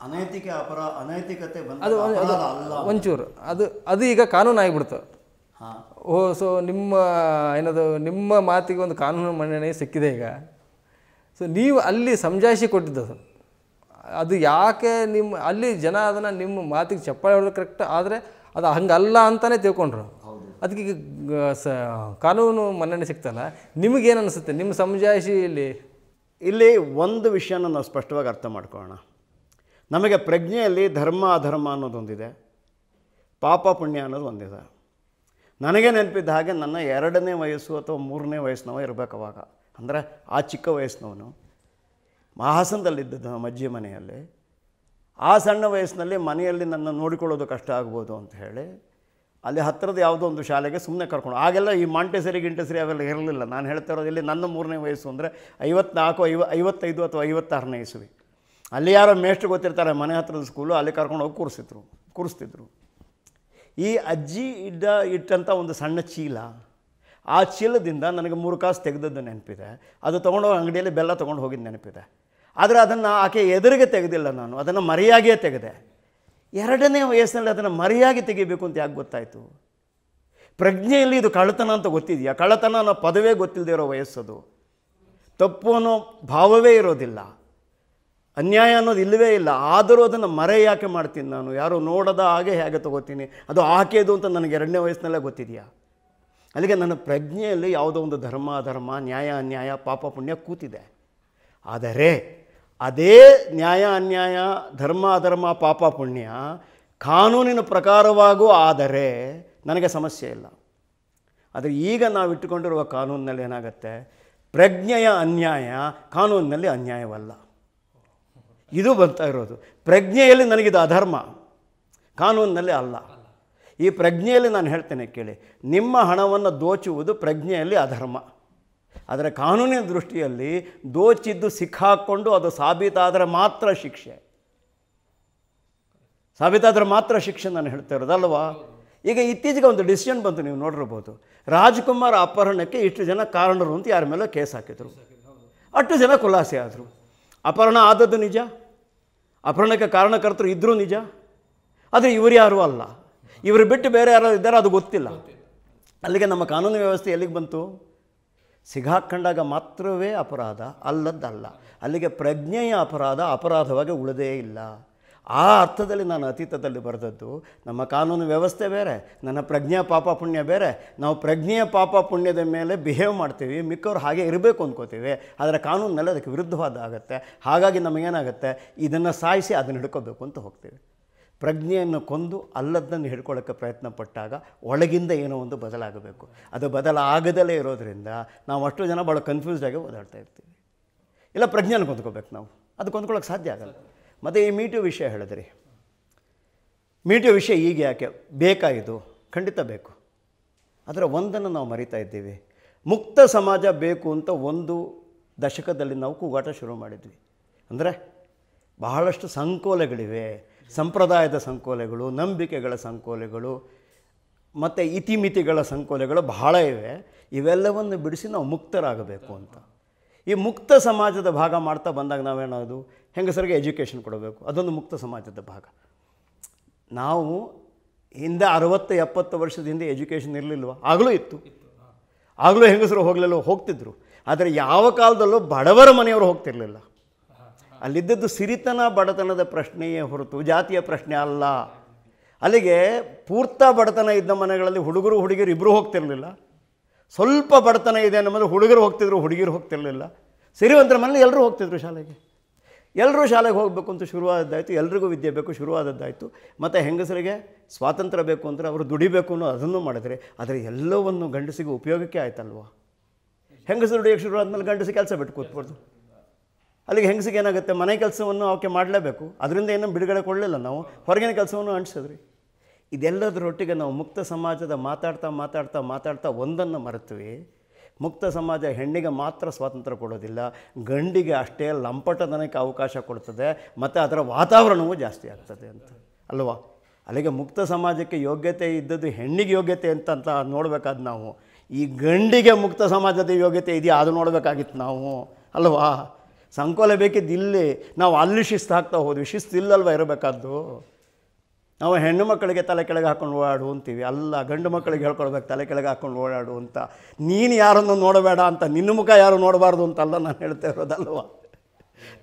ಅನೈತಿಕ ಅಪರಾಧ ಅನೈತಿಕತೆ ಅದು ಒಂಚೂರು ಅದು ಅದು ಈಗ ಕಾನೂನು ಆಗಿಬಿಡ್ತು ಓ ಸೊ ನಿಮ್ಮ ಏನದು ನಿಮ್ಮ ಮಾತಿಗೆ ಒಂದು ಕಾನೂನು ಮನ್ನಣೆ ಸಿಕ್ಕಿದೆ ಈಗ ಸೊ ನೀವು ಅಲ್ಲಿ ಸಂಜಾಯಿಸಿ ಕೊಟ್ಟಿದ್ದದು ಅದು ಯಾಕೆ ನಿಮ್ಮ ಅಲ್ಲಿ ಜನ ಅದನ್ನು ನಿಮ್ಮ ಮಾತಿಗೆ ಚಪ್ಪಾಳೆ ಹೊಡೆದು ಕರೆಕ್ಟ್ ಆದರೆ ಅದು ಹಂಗಲ್ಲ ಅಂತಲೇ ತಿಳ್ಕೊಂಡ್ರು ಅದಕ್ಕೆ ಸ ಕಾನೂನು ಮನ್ನಣೆ ಸಿಗ್ತಲ್ಲ ನಿಮಗೇನು ಅನಿಸುತ್ತೆ ನಿಮ್ಮ ಸಮಜಾಯಿಸಿ ಇಲ್ಲಿ ಇಲ್ಲಿ ಒಂದು ವಿಷಯನ ನಾವು ಸ್ಪಷ್ಟವಾಗಿ ಅರ್ಥ ಮಾಡ್ಕೊಳ್ಳೋಣ ನಮಗೆ ಪ್ರಜ್ಞೆಯಲ್ಲಿ ಧರ್ಮ ಅಧರ್ಮ ಅನ್ನೋದೊಂದಿದೆ ಪಾಪ ಪುಣ್ಯ ಅನ್ನೋದು ಒಂದಿದೆ ನನಗೆ ನೆನಪಿದ್ದ ಹಾಗೆ ನನ್ನ ಎರಡನೇ ವಯಸ್ಸು ಅಥವಾ ಮೂರನೇ ವಯಸ್ಸಿನವ ಇರಬೇಕವಾಗ ಅಂದರೆ ಆ ಚಿಕ್ಕ ವಯಸ್ಸಿನವನು ಮಹಾಸನದಲ್ಲಿದ್ದ ನಮ್ಮ ಅಜ್ಜಿ ಮನೆಯಲ್ಲಿ ಆ ಸಣ್ಣ ವಯಸ್ಸಿನಲ್ಲಿ ಮನೆಯಲ್ಲಿ ನನ್ನ ನೋಡಿಕೊಳ್ಳೋದು ಕಷ್ಟ ಆಗ್ಬೋದು ಅಂತ ಹೇಳಿ ಅಲ್ಲಿ ಹತ್ತಿರದ ಯಾವುದೋ ಒಂದು ಶಾಲೆಗೆ ಸುಮ್ಮನೆ ಕರ್ಕೊಂಡು ಆಗೆಲ್ಲ ಈ ಮಾಂಟೆಸರಿ ಗಿಂಟೆಸರಿ ಅವೆಲ್ಲ ಇರಲಿಲ್ಲ ನಾನು ಹೇಳ್ತಾ ಇರೋದು ಇಲ್ಲಿ ನನ್ನ ಮೂರನೇ ವಯಸ್ಸು ಅಂದರೆ ಐವತ್ನಾಲ್ಕು ಐವ ಐವತ್ತೈದು ಅಥವಾ ಐವತ್ತಾರನೇ ಇಸ್ವಿ ಅಲ್ಲಿ ಯಾರೋ ಮೇಷ್ಟ್ರು ಗೊತ್ತಿರ್ತಾರೆ ಮನೆ ಹತ್ತಿರದ ಸ್ಕೂಲು ಅಲ್ಲಿ ಕರ್ಕೊಂಡು ಹೋಗಿ ಕೂರಿಸಿದ್ರು ಕೂರಿಸ್ತಿದ್ರು ಈ ಅಜ್ಜಿ ಇದ್ದ ಇಟ್ಟಂಥ ಒಂದು ಸಣ್ಣ ಚೀಲ ಆ ಚೀಲದಿಂದ ನನಗೆ ಮೂರು ಕಾಸು ತೆಗೆದದ್ದು ನೆನಪಿದೆ ಅದು ತೊಗೊಂಡೋಗಿ ಅಂಗಡಿಯಲ್ಲಿ ಬೆಲ್ಲ ತೊಗೊಂಡು ಹೋಗಿದ್ದು ನೆನಪಿದೆ ಆದರೆ ಅದನ್ನು ಆಕೆ ಎದುರಿಗೆ ತೆಗೆದಿಲ್ಲ ನಾನು ಅದನ್ನು ಮರೆಯಾಗಿಯೇ ತೆಗೆದೆ ಎರಡನೇ ವಯಸ್ಸಿನಲ್ಲಿ ಅದನ್ನು ಮರೆಯಾಗಿ ತೆಗಿಬೇಕು ಅಂತ ಯಾಕೆ ಗೊತ್ತಾಯಿತು ಪ್ರಜ್ಞೆಯಲ್ಲಿ ಇದು ಕಳ್ಳತನ ಅಂತ ಗೊತ್ತಿದೆಯಾ ಕಳ್ಳತನ ಅನ್ನೋ ಪದವೇ ಗೊತ್ತಿಲ್ಲದೆ ಇರೋ ವಯಸ್ಸದು ತಪ್ಪು ಅನ್ನೋ ಭಾವವೇ ಇರೋದಿಲ್ಲ ಅನ್ಯಾಯ ಅನ್ನೋದು ಇಲ್ಲವೇ ಇಲ್ಲ ಆದರೂ ಅದನ್ನು ಮರೆ ಯಾಕೆ ಮಾಡ್ತೀನಿ ನಾನು ಯಾರು ನೋಡದ ಹಾಗೆ ಹೇಗೆ ತಗೋತೀನಿ ಅದು ಆಕೆದು ಅಂತ ನನಗೆ ಎರಡನೇ ವಯಸ್ಸಿನಲ್ಲೇ ಗೊತ್ತಿದೆಯಾ ಅಲ್ಲಿಗೆ ನನ್ನ ಪ್ರಜ್ಞೆಯಲ್ಲಿ ಯಾವುದೋ ಒಂದು ಧರ್ಮ ಧರ್ಮ ನ್ಯಾಯ ಅನ್ಯಾಯ ಪಾಪ ಪುಣ್ಯ ಕೂತಿದೆ ಆದರೆ ಅದೇ ನ್ಯಾಯ ಅನ್ಯಾಯ ಧರ್ಮ ಅಧರ್ಮ ಪಾಪ ಪುಣ್ಯ ಕಾನೂನಿನ ಪ್ರಕಾರವಾಗೂ ಆದರೆ ನನಗೆ ಸಮಸ್ಯೆ ಇಲ್ಲ ಆದರೆ ಈಗ ನಾವು ಇಟ್ಟುಕೊಂಡಿರುವ ಕಾನೂನಿನಲ್ಲಿ ಏನಾಗುತ್ತೆ ಪ್ರಜ್ಞೆಯ ಅನ್ಯಾಯ ಕಾನೂನಿನಲ್ಲಿ ಅನ್ಯಾಯವಲ್ಲ ಇದು ಬರ್ತಾ ಇರೋದು ಪ್ರಜ್ಞೆಯಲ್ಲಿ ನನಗಿದು ಅಧರ್ಮ ಕಾನೂನಿನಲ್ಲಿ ಅಲ್ಲ ಈ ಪ್ರಜ್ಞೆಯಲ್ಲಿ ನಾನು ಹೇಳ್ತೇನೆ ಕೇಳಿ ನಿಮ್ಮ ಹಣವನ್ನು ದೋಚುವುದು ಪ್ರಜ್ಞೆಯಲ್ಲಿ ಅಧರ್ಮ ಆದರೆ ಕಾನೂನಿನ ದೃಷ್ಟಿಯಲ್ಲಿ ದೋಚಿದ್ದು ಸಿಕ್ಕಾಕ್ಕೊಂಡು ಅದು ಸಾಬೀತಾದರೆ ಮಾತ್ರ ಶಿಕ್ಷೆ ಸಾಬೀತಾದರೆ ಮಾತ್ರ ಶಿಕ್ಷೆ ನಾನು ಹೇಳ್ತಾ ಇರೋದಲ್ವಾ ಈಗ ಇತ್ತೀಚೆಗೆ ಒಂದು ಡಿಸಿಷನ್ ಬಂತು ನೀವು ನೋಡಿರ್ಬೋದು ರಾಜ್ಕುಮಾರ್ ಅಪಹರಣಕ್ಕೆ ಇಷ್ಟು ಜನ ಕಾರಣರು ಅಂತ ಯಾರ ಮೇಲೆ ಕೇಸ್ ಹಾಕಿದರು ಅಷ್ಟು ಜನ ಖುಲಾಸೆ ಆದರು ಅಪಹರಣ ಆದದ್ದು ನಿಜ ಅಪಹರಣಕ್ಕೆ ಕಾರಣಕರ್ತರು ಇದ್ದರೂ ನಿಜ ಆದರೆ ಇವರು ಯಾರೂ ಅಲ್ಲ ಇವರು ಬಿಟ್ಟು ಬೇರೆ ಯಾರು ಇದ್ದಾರೆ ಅದು ಗೊತ್ತಿಲ್ಲ ಅಲ್ಲಿಗೆ ನಮ್ಮ ಕಾನೂನು ವ್ಯವಸ್ಥೆ ಎಲ್ಲಿಗೆ ಬಂತು ಸಿಗಾಕೊಂಡಾಗ ಮಾತ್ರವೇ ಅಪರಾಧ ಅಲ್ಲದ್ದಲ್ಲ ಅಲ್ಲಿಗೆ ಪ್ರಜ್ಞೆಯ ಅಪರಾಧ ಅಪರಾಧವಾಗಿ ಉಳಿದೇ ಇಲ್ಲ ಆ ಅರ್ಥದಲ್ಲಿ ನಾನು ಅತೀತದಲ್ಲಿ ಬರೆದದ್ದು ನಮ್ಮ ಕಾನೂನು ವ್ಯವಸ್ಥೆ ಬೇರೆ ನನ್ನ ಪ್ರಜ್ಞೆಯ ಪಾಪ ಪುಣ್ಯ ಬೇರೆ ನಾವು ಪ್ರಜ್ಞೆಯ ಪಾಪ ಪುಣ್ಯದ ಮೇಲೆ ಬಿಹೇವ್ ಮಾಡ್ತೀವಿ ಮಿಕ್ಕವ್ರು ಹಾಗೆ ಇರಬೇಕು ಅಂದ್ಕೋತೀವಿ ಆದರೆ ಕಾನೂನಲ್ಲಿ ಅದಕ್ಕೆ ವಿರುದ್ಧವಾದ ಆಗುತ್ತೆ ಹಾಗಾಗಿ ನಮಗೇನಾಗುತ್ತೆ ಇದನ್ನು ಸಾಯಿಸಿ ಅದನ್ನು ಹಿಡ್ಕೋಬೇಕು ಅಂತ ಹೋಗ್ತೀವಿ ಪ್ರಜ್ಞೆಯನ್ನು ಕೊಂದು ಅಲ್ಲದನ್ನು ಹಿಡ್ಕೊಳ್ಳೋಕ್ಕೆ ಪ್ರಯತ್ನ ಪಟ್ಟಾಗ ಒಳಗಿಂದ ಏನೋ ಒಂದು ಬದಲಾಗಬೇಕು ಅದು ಬದಲಾಗದಲ್ಲೇ ಇರೋದರಿಂದ ನಾವು ಅಷ್ಟು ಜನ ಭಾಳ ಕನ್ಫ್ಯೂಸ್ಡ್ ಆಗಿ ಓದಾಡ್ತಾ ಇರ್ತೀವಿ ಇಲ್ಲ ಪ್ರಜ್ಞೆಯನ್ನು ಕೊಂದ್ಕೋಬೇಕು ನಾವು ಅದು ಕೊಂದ್ಕೊಳ್ಳೋಕೆ ಸಾಧ್ಯ ಆಗಲ್ಲ ಮತ್ತು ಈ ಮೀಟು ವಿಷಯ ಹೇಳಿದ್ರಿ ಮೀಟು ವಿಷಯ ಈಗ ಯಾಕೆ ಬೇಕಾಯಿತು ಖಂಡಿತ ಬೇಕು ಅದರ ಒಂದನ್ನು ನಾವು ಮರಿತಾ ಇದ್ದೀವಿ ಮುಕ್ತ ಸಮಾಜ ಬೇಕು ಅಂತ ಒಂದು ದಶಕದಲ್ಲಿ ನಾವು ಕೂಗಾಟ ಶುರು ಮಾಡಿದ್ವಿ ಅಂದರೆ ಬಹಳಷ್ಟು ಸಂಕೋಲಗಳಿವೆ ಸಂಪ್ರದಾಯದ ಸಂಕೋಲೆಗಳು ನಂಬಿಕೆಗಳ ಸಂಕೋಲೆಗಳು ಮತ್ತು ಇತಿಮಿತಿಗಳ ಸಂಕೋಲೆಗಳು ಬಹಳ ಇವೆ ಇವೆಲ್ಲವನ್ನು ಬಿಡಿಸಿ ನಾವು ಮುಕ್ತರಾಗಬೇಕು ಅಂತ ಈ ಮುಕ್ತ ಸಮಾಜದ ಭಾಗ ಮಾಡ್ತಾ ಬಂದಾಗ ನಾವೇನೋದು ಹೆಂಗಸರಿಗೆ ಎಜುಕೇಷನ್ ಕೊಡಬೇಕು ಅದೊಂದು ಮುಕ್ತ ಸಮಾಜದ ಭಾಗ ನಾವು ಹಿಂದೆ ಅರವತ್ತು ಎಪ್ಪತ್ತು ವರ್ಷದ ಹಿಂದೆ ಎಜುಕೇಷನ್ ಇರಲಿಲ್ವ ಆಗಲೂ ಇತ್ತು ಆಗಲೂ ಹೆಂಗಸರು ಹೋಗಲಿಲ್ಲ ಹೋಗ್ತಿದ್ರು ಆದರೆ ಯಾವ ಕಾಲದಲ್ಲೂ ಬಡವರ ಮನೆಯವರು ಹೋಗ್ತಿರಲಿಲ್ಲ ಅಲ್ಲಿದ್ದದ್ದು ಸಿರಿತನ ಬಡತನದ ಪ್ರಶ್ನೆಯೇ ಹೊರತು ಜಾತಿಯ ಪ್ರಶ್ನೆ ಅಲ್ಲ ಅಲ್ಲಿಗೆ ಪೂರ್ತ ಬಡತನ ಇದ್ದ ಮನೆಗಳಲ್ಲಿ ಹುಡುಗರು ಹುಡುಗಿರು ಇಬ್ಬರು ಹೋಗ್ತಿರಲಿಲ್ಲ ಸ್ವಲ್ಪ ಬಡತನ ಇದೆ ಅನ್ನೋದು ಹುಡುಗರು ಹೋಗ್ತಿದ್ರು ಹುಡುಗಿರು ಹೋಗ್ತಿರಲಿಲ್ಲ ಸಿರಿವಂತರ ಮನೇಲಿ ಎಲ್ಲರೂ ಹೋಗ್ತಿದ್ರು ಶಾಲೆಗೆ ಎಲ್ಲರೂ ಶಾಲೆಗೆ ಹೋಗಬೇಕು ಅಂತ ಶುರುವಾದದ್ದಾಯಿತು ಎಲ್ರಿಗೂ ವಿದ್ಯೆ ಬೇಕು ಶುರುವಾದದ್ದಾಯಿತು ಮತ್ತು ಹೆಂಗಸರಿಗೆ ಸ್ವಾತಂತ್ರ್ಯ ಬೇಕು ಅಂದರೆ ಅವರು ದುಡಿಬೇಕು ಅನ್ನೋ ಅದನ್ನು ಮಾಡಿದರೆ ಆದರೆ ಎಲ್ಲವನ್ನು ಗಂಡಸಿಗೆ ಉಪಯೋಗಕ್ಕೆ ಆಯ್ತಲ್ವ ಹೆಂಗಸರು ದುಡಿಯೋಕ್ಕೆ ಆದಮೇಲೆ ಗಂಡಸಿಗೆ ಕೆಲಸ ಬಿಟ್ಟು ಕೂತ್ಬಾರ್ದು ಅಲ್ಲಿಗೆ ಹೆಂಗಸಿಗೆ ಏನಾಗುತ್ತೆ ಮನೆ ಕೆಲಸವನ್ನು ಅವಕ್ಕೆ ಮಾಡಲೇಬೇಕು ಅದರಿಂದ ಏನೂ ಬಿಡುಗಡೆ ಕೊಡಲಿಲ್ಲ ನಾವು ಹೊರಗಿನ ಕೆಲಸವನ್ನು ಅಂಟಿಸಿದ್ರಿ ಇದೆಲ್ಲದರೊಟ್ಟಿಗೆ ನಾವು ಮುಕ್ತ ಸಮಾಜದ ಮಾತಾಡ್ತಾ ಮಾತಾಡ್ತಾ ಮಾತಾಡ್ತಾ ಒಂದನ್ನು ಮರೆತೀವಿ ಮುಕ್ತ ಸಮಾಜ ಹೆಣ್ಣಿಗೆ ಮಾತ್ರ ಸ್ವಾತಂತ್ರ್ಯ ಕೊಡೋದಿಲ್ಲ ಗಂಡಿಗೆ ಅಷ್ಟೇ ಲಂಪಟದನಕ್ಕೆ ಅವಕಾಶ ಕೊಡ್ತದೆ ಮತ್ತು ಅದರ ವಾತಾವರಣವೂ ಜಾಸ್ತಿ ಆಗ್ತದೆ ಅಂತ ಅಲ್ವಾ ಅಲ್ಲಿಗೆ ಮುಕ್ತ ಸಮಾಜಕ್ಕೆ ಯೋಗ್ಯತೆ ಇದ್ದದ್ದು ಹೆಣ್ಣಿಗೆ ಯೋಗ್ಯತೆ ಅಂತ ಅಂತ ನೋಡಬೇಕಾದ ನಾವು ಈ ಗಂಡಿಗೆ ಮುಕ್ತ ಸಮಾಜದ ಯೋಗ್ಯತೆ ಇದೆಯಾ ಅದು ನೋಡಬೇಕಾಗಿತ್ತು ನಾವು ಅಲ್ವಾ ಸಂಕೋಲ ಬೇಕಿದ್ದು ಇಲ್ಲಿ ನಾವು ಅಲ್ಲಿ ಶಿಸ್ತು ಹಾಕ್ತಾ ಹೋದ್ವಿ ಶಿಸ್ತು ಇಲ್ಲಲ್ವ ಇರಬೇಕಾದ್ದು ನಾವು ಹೆಣ್ಣು ಮಕ್ಕಳಿಗೆ ತಲೆ ಕೆಳಗೆ ಹಾಕೊಂಡು ಓಡಾಡು ಅಂತೀವಿ ಅಲ್ಲ ಗಂಡು ಮಕ್ಕಳಿಗೆ ಹೇಳ್ಕೊಳ್ಬೇಕು ತಲೆ ಕೆಳಗೆ ಹಾಕ್ಕೊಂಡು ಓಡಾಡು ಅಂತ ನೀನು ಯಾರನ್ನು ನೋಡಬೇಡ ಅಂತ ನಿನ್ನ ಮುಖ ಯಾರು ನೋಡಬಾರ್ದು ಅಂತಲ್ಲ ನಾನು ಹೇಳ್ತಾ ಇರೋದಲ್ವ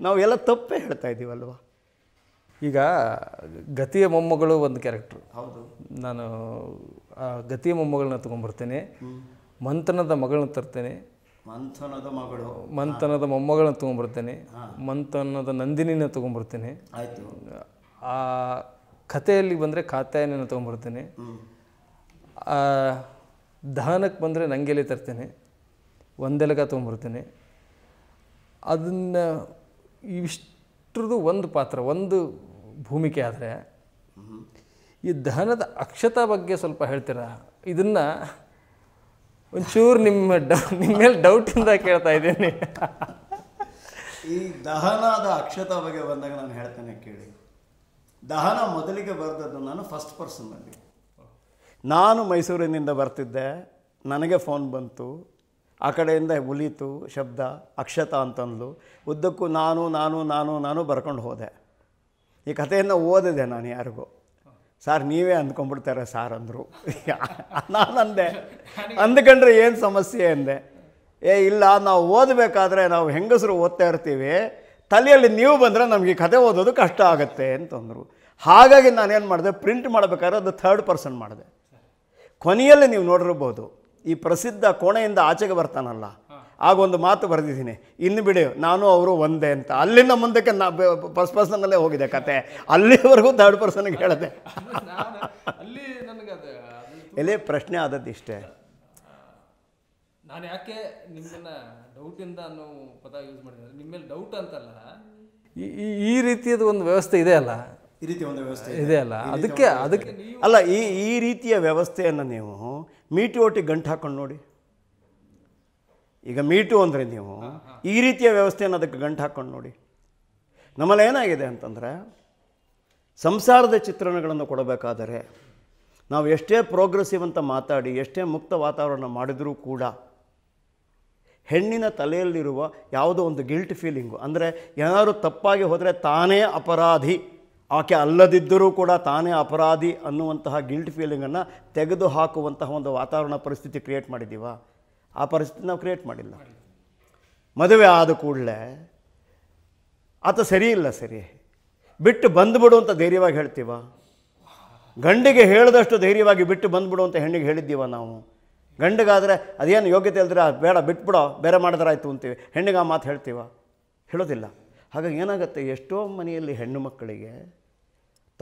ನಾವೆಲ್ಲ ತಪ್ಪೇ ಹೇಳ್ತಾ ಇದ್ದೀವಲ್ವ ಈಗ ಗತಿಯ ಮೊಮ್ಮಗಳು ಒಂದು ಕ್ಯಾರೆಕ್ಟ್ರು ಹೌದು ನಾನು ಆ ಗತಿಯ ಮೊಮ್ಮಗಳನ್ನ ತೊಗೊಂಡ್ಬರ್ತೇನೆ ಮಂತ್ರನದ ಮಗಳನ್ನ ತರ್ತೇನೆ ಮಂಥನದ ಮಗಳು ಮಂಥನದ ಮೊಮ್ಮಗಳನ್ನ ತೊಗೊಂಡ್ಬರ್ತೇನೆ ಮಂಥನದ ನಂದಿನಿನ ತೊಗೊಂಬರ್ತೀನಿ ಆ ಕಥೆಯಲ್ಲಿ ಬಂದರೆ ಕಾತಾಯನ ತೊಗೊಂಬರ್ತೇನೆ ದಹನಕ್ಕೆ ಬಂದರೆ ನಂಗೆಲೆ ತರ್ತೇನೆ ಒಂದೆಲಗ ತೊಗೊಂಬರ್ತೀನಿ ಅದನ್ನು ಇವಿಷ್ಟ್ರದ್ದು ಒಂದು ಪಾತ್ರ ಒಂದು ಭೂಮಿಕೆ ಆದರೆ ಈ ದಹನದ ಅಕ್ಷತಾ ಬಗ್ಗೆ ಸ್ವಲ್ಪ ಹೇಳ್ತೀರಾ ಇದನ್ನು ಒಂಚೂರು ನಿಮ್ಮ ನಿಮ್ಮ ಮೇಲೆ ಡೌಟಿಂದ ಕೇಳ್ತಾ ಇದ್ದೀನಿ ಈ ದಹನದ ಅಕ್ಷತ ಬಗ್ಗೆ ಬಂದಾಗ ನಾನು ಹೇಳ್ತೇನೆ ಕೇಳಿ ದಹನ ಮೊದಲಿಗೆ ಬರೆದದ್ದು ನಾನು ಫಸ್ಟ್ ಪರ್ಸನ್ನಲ್ಲಿ ನಾನು ಮೈಸೂರಿನಿಂದ ಬರ್ತಿದ್ದೆ ನನಗೆ ಫೋನ್ ಬಂತು ಆ ಕಡೆಯಿಂದ ಉಲಿತು ಶಬ್ದ ಅಕ್ಷತ ಅಂತಂದ್ಲು ಉದ್ದಕ್ಕೂ ನಾನು ನಾನು ನಾನು ನಾನು ಬರ್ಕೊಂಡು ಹೋದೆ ಈ ಕಥೆಯನ್ನು ಓದಿದೆ ನಾನು ಯಾರಿಗೂ ಸಾರ್ ನೀವೇ ಅಂದ್ಕೊಂಡ್ಬಿಡ್ತಾರೆ ಸಾರ್ ಅಂದರು *laughs* ನಾನು ಅಂದೆ ಅಂದ್ಕೊಂಡ್ರೆ ಏನು ಸಮಸ್ಯೆ ಅಂದೆ ಏ ಇಲ್ಲ ನಾವು ಓದಬೇಕಾದ್ರೆ ನಾವು ಹೆಂಗಸರು ಓದ್ತಾ ಇರ್ತೀವಿ ತಲೆಯಲ್ಲಿ ನೀವು ಬಂದರೆ ನಮಗೆ ಕತೆ ಓದೋದು ಕಷ್ಟ ಆಗುತ್ತೆ ಅಂತಂದರು ಹಾಗಾಗಿ ನಾನೇನು ಮಾಡಿದೆ ಪ್ರಿಂಟ್ ಮಾಡಬೇಕಾದ್ರೆ ಅದು ಥರ್ಡ್ ಪರ್ಸನ್ ಮಾಡಿದೆ ಕೊನೆಯಲ್ಲಿ ನೀವು ನೋಡಿರ್ಬೋದು ಈ ಪ್ರಸಿದ್ಧ ಕೋಣೆಯಿಂದ ಆಚೆಗೆ ಬರ್ತಾನಲ್ಲ ಆಗೊಂದು ಮಾತು ಬರೆದಿದ್ದೀನಿ ಇನ್ನು ಬಿಡಿ ನಾನು ಅವರು ಒಂದೇ ಅಂತ ಅಲ್ಲಿಂದ ಮುಂದಕ್ಕೆ ನಾ ಫಸ್ಟ್ ಪರ್ಸನಲ್ಲೇ ಹೋಗಿದೆ ಕತೆ ಅಲ್ಲಿವರೆಗೂ ಥರ್ಡ್ ಪರ್ಸನ್ಗೆ ಹೇಳಿದೆ ಎಲ್ಲಿ ಪ್ರಶ್ನೆ ಆದದ್ದು ಇಷ್ಟೇ ನಾನು ಯಾಕೆ ನಿಮ್ಮನ್ನ ಡೌಟಿಂದ ಅನ್ನೋ ಪದ ಯೂಸ್ ಮಾಡಿದ್ರೆ ನಿಮ್ಮ ಮೇಲೆ ಡೌಟ್ ಅಂತಲ್ಲ ಈ ಈ ರೀತಿಯದ ಒಂದು ವ್ಯವಸ್ಥೆ ಇದೆ ಅಲ್ಲ ಈ ರೀತಿ ಒಂದು ವ್ಯವಸ್ಥೆ ಇದೆ ಅಲ್ಲ ಅದಕ್ಕೆ ಅದಕ್ಕೆ ಅಲ್ಲ ಈ ಈ ರೀತಿಯ ವ್ಯವಸ್ಥೆಯನ್ನು ನೀವು ಮೀಟು ಒಟ್ಟಿಗೆ ಗಂಟು ಹಾಕೊಂಡು ನೋಡಿ ಈಗ ಮೀಟು ಅಂದರೆ ನೀವು ಈ ರೀತಿಯ ವ್ಯವಸ್ಥೆಯನ್ನು ಅದಕ್ಕೆ ಗಂಟು ಹಾಕೊಂಡು ನೋಡಿ ನಮ್ಮಲ್ಲಿ ಏನಾಗಿದೆ ಅಂತಂದರೆ ಸಂಸಾರದ ಚಿತ್ರಣಗಳನ್ನು ಕೊಡಬೇಕಾದರೆ ನಾವು ಎಷ್ಟೇ ಪ್ರೋಗ್ರೆಸಿವ್ ಅಂತ ಮಾತಾಡಿ ಎಷ್ಟೇ ಮುಕ್ತ ವಾತಾವರಣ ಮಾಡಿದರೂ ಕೂಡ ಹೆಣ್ಣಿನ ತಲೆಯಲ್ಲಿರುವ ಯಾವುದೋ ಒಂದು ಗಿಲ್ಟ್ ಫೀಲಿಂಗು ಅಂದರೆ ಏನಾದರೂ ತಪ್ಪಾಗಿ ಹೋದರೆ ತಾನೇ ಅಪರಾಧಿ ಆಕೆ ಅಲ್ಲದಿದ್ದರೂ ಕೂಡ ತಾನೇ ಅಪರಾಧಿ ಅನ್ನುವಂತಹ ಗಿಲ್ಟ್ ಫೀಲಿಂಗನ್ನು ತೆಗೆದು ಒಂದು ವಾತಾವರಣ ಪರಿಸ್ಥಿತಿ ಕ್ರಿಯೇಟ್ ಮಾಡಿದ್ದೀವ ಆ ಪರಿಸ್ಥಿತಿ ನಾವು ಕ್ರಿಯೇಟ್ ಮಾಡಿಲ್ಲ ಮದುವೆ ಆದ ಕೂಡಲೇ ಆತ ಸರಿ ಇಲ್ಲ ಸರಿ ಬಿಟ್ಟು ಬಂದುಬಿಡು ಅಂತ ಧೈರ್ಯವಾಗಿ ಹೇಳ್ತೀವ ಗಂಡಿಗೆ ಹೇಳಿದಷ್ಟು ಧೈರ್ಯವಾಗಿ ಬಿಟ್ಟು ಬಂದುಬಿಡು ಅಂತ ಹೆಣ್ಣಿಗೆ ಹೇಳಿದ್ದೀವ ನಾವು ಗಂಡಿಗಾದರೆ ಅದೇನು ಯೋಗ್ಯತೆ ಇಲ್ದಿರ ಬೇಡ ಬಿಟ್ಬಿಡೋ ಬೇರೆ ಮಾಡಿದ್ರಾಯ್ತು ಅಂತೀವಿ ಹೆಣ್ಣಿಗೆ ಆ ಮಾತು ಹೇಳ್ತೀವ ಹೇಳೋದಿಲ್ಲ ಹಾಗಾಗಿ ಏನಾಗುತ್ತೆ ಎಷ್ಟೋ ಮನೆಯಲ್ಲಿ ಹೆಣ್ಣು ಮಕ್ಕಳಿಗೆ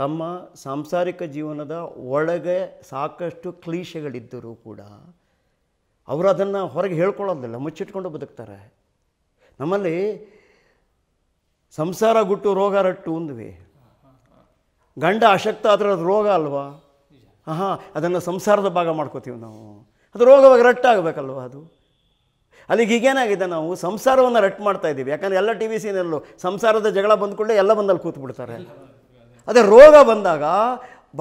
ತಮ್ಮ ಸಾಂಸಾರಿಕ ಜೀವನದ ಒಳಗೆ ಸಾಕಷ್ಟು ಕ್ಲೀಶೆಗಳಿದ್ದರೂ ಕೂಡ ಅವರು ಅದನ್ನು ಹೊರಗೆ ಹೇಳ್ಕೊಳ್ಳೋದಿಲ್ಲ ಮುಚ್ಚಿಟ್ಕೊಂಡು ಬದುಕ್ತಾರೆ ನಮ್ಮಲ್ಲಿ ಸಂಸಾರ ಗುಟ್ಟು ರೋಗ ರಟ್ಟು ಅಂದ್ವಿ ಗಂಡ ಅಶಕ್ತ ಆದರೆ ಅದು ರೋಗ ಅಲ್ವಾ ಹಾಂ ಅದನ್ನು ಸಂಸಾರದ ಭಾಗ ಮಾಡ್ಕೋತೀವಿ ನಾವು ಅದು ರೋಗವಾಗಿ ರಟ್ಟಾಗಬೇಕಲ್ವ ಅದು ಅಲ್ಲಿಗೆ ಈಗೇನಾಗಿದೆ ನಾವು ಸಂಸಾರವನ್ನು ರಟ್ ಮಾಡ್ತಾ ಇದ್ದೀವಿ ಯಾಕಂದರೆ ಎಲ್ಲ ಟಿ ವಿ ಸೀನಲ್ಲೂ ಸಂಸಾರದ ಜಗಳ ಕೂಡಲೇ ಎಲ್ಲ ಬಂದಲ್ಲಿ ಕೂತ್ಬಿಡ್ತಾರೆ ಅದೇ ರೋಗ ಬಂದಾಗ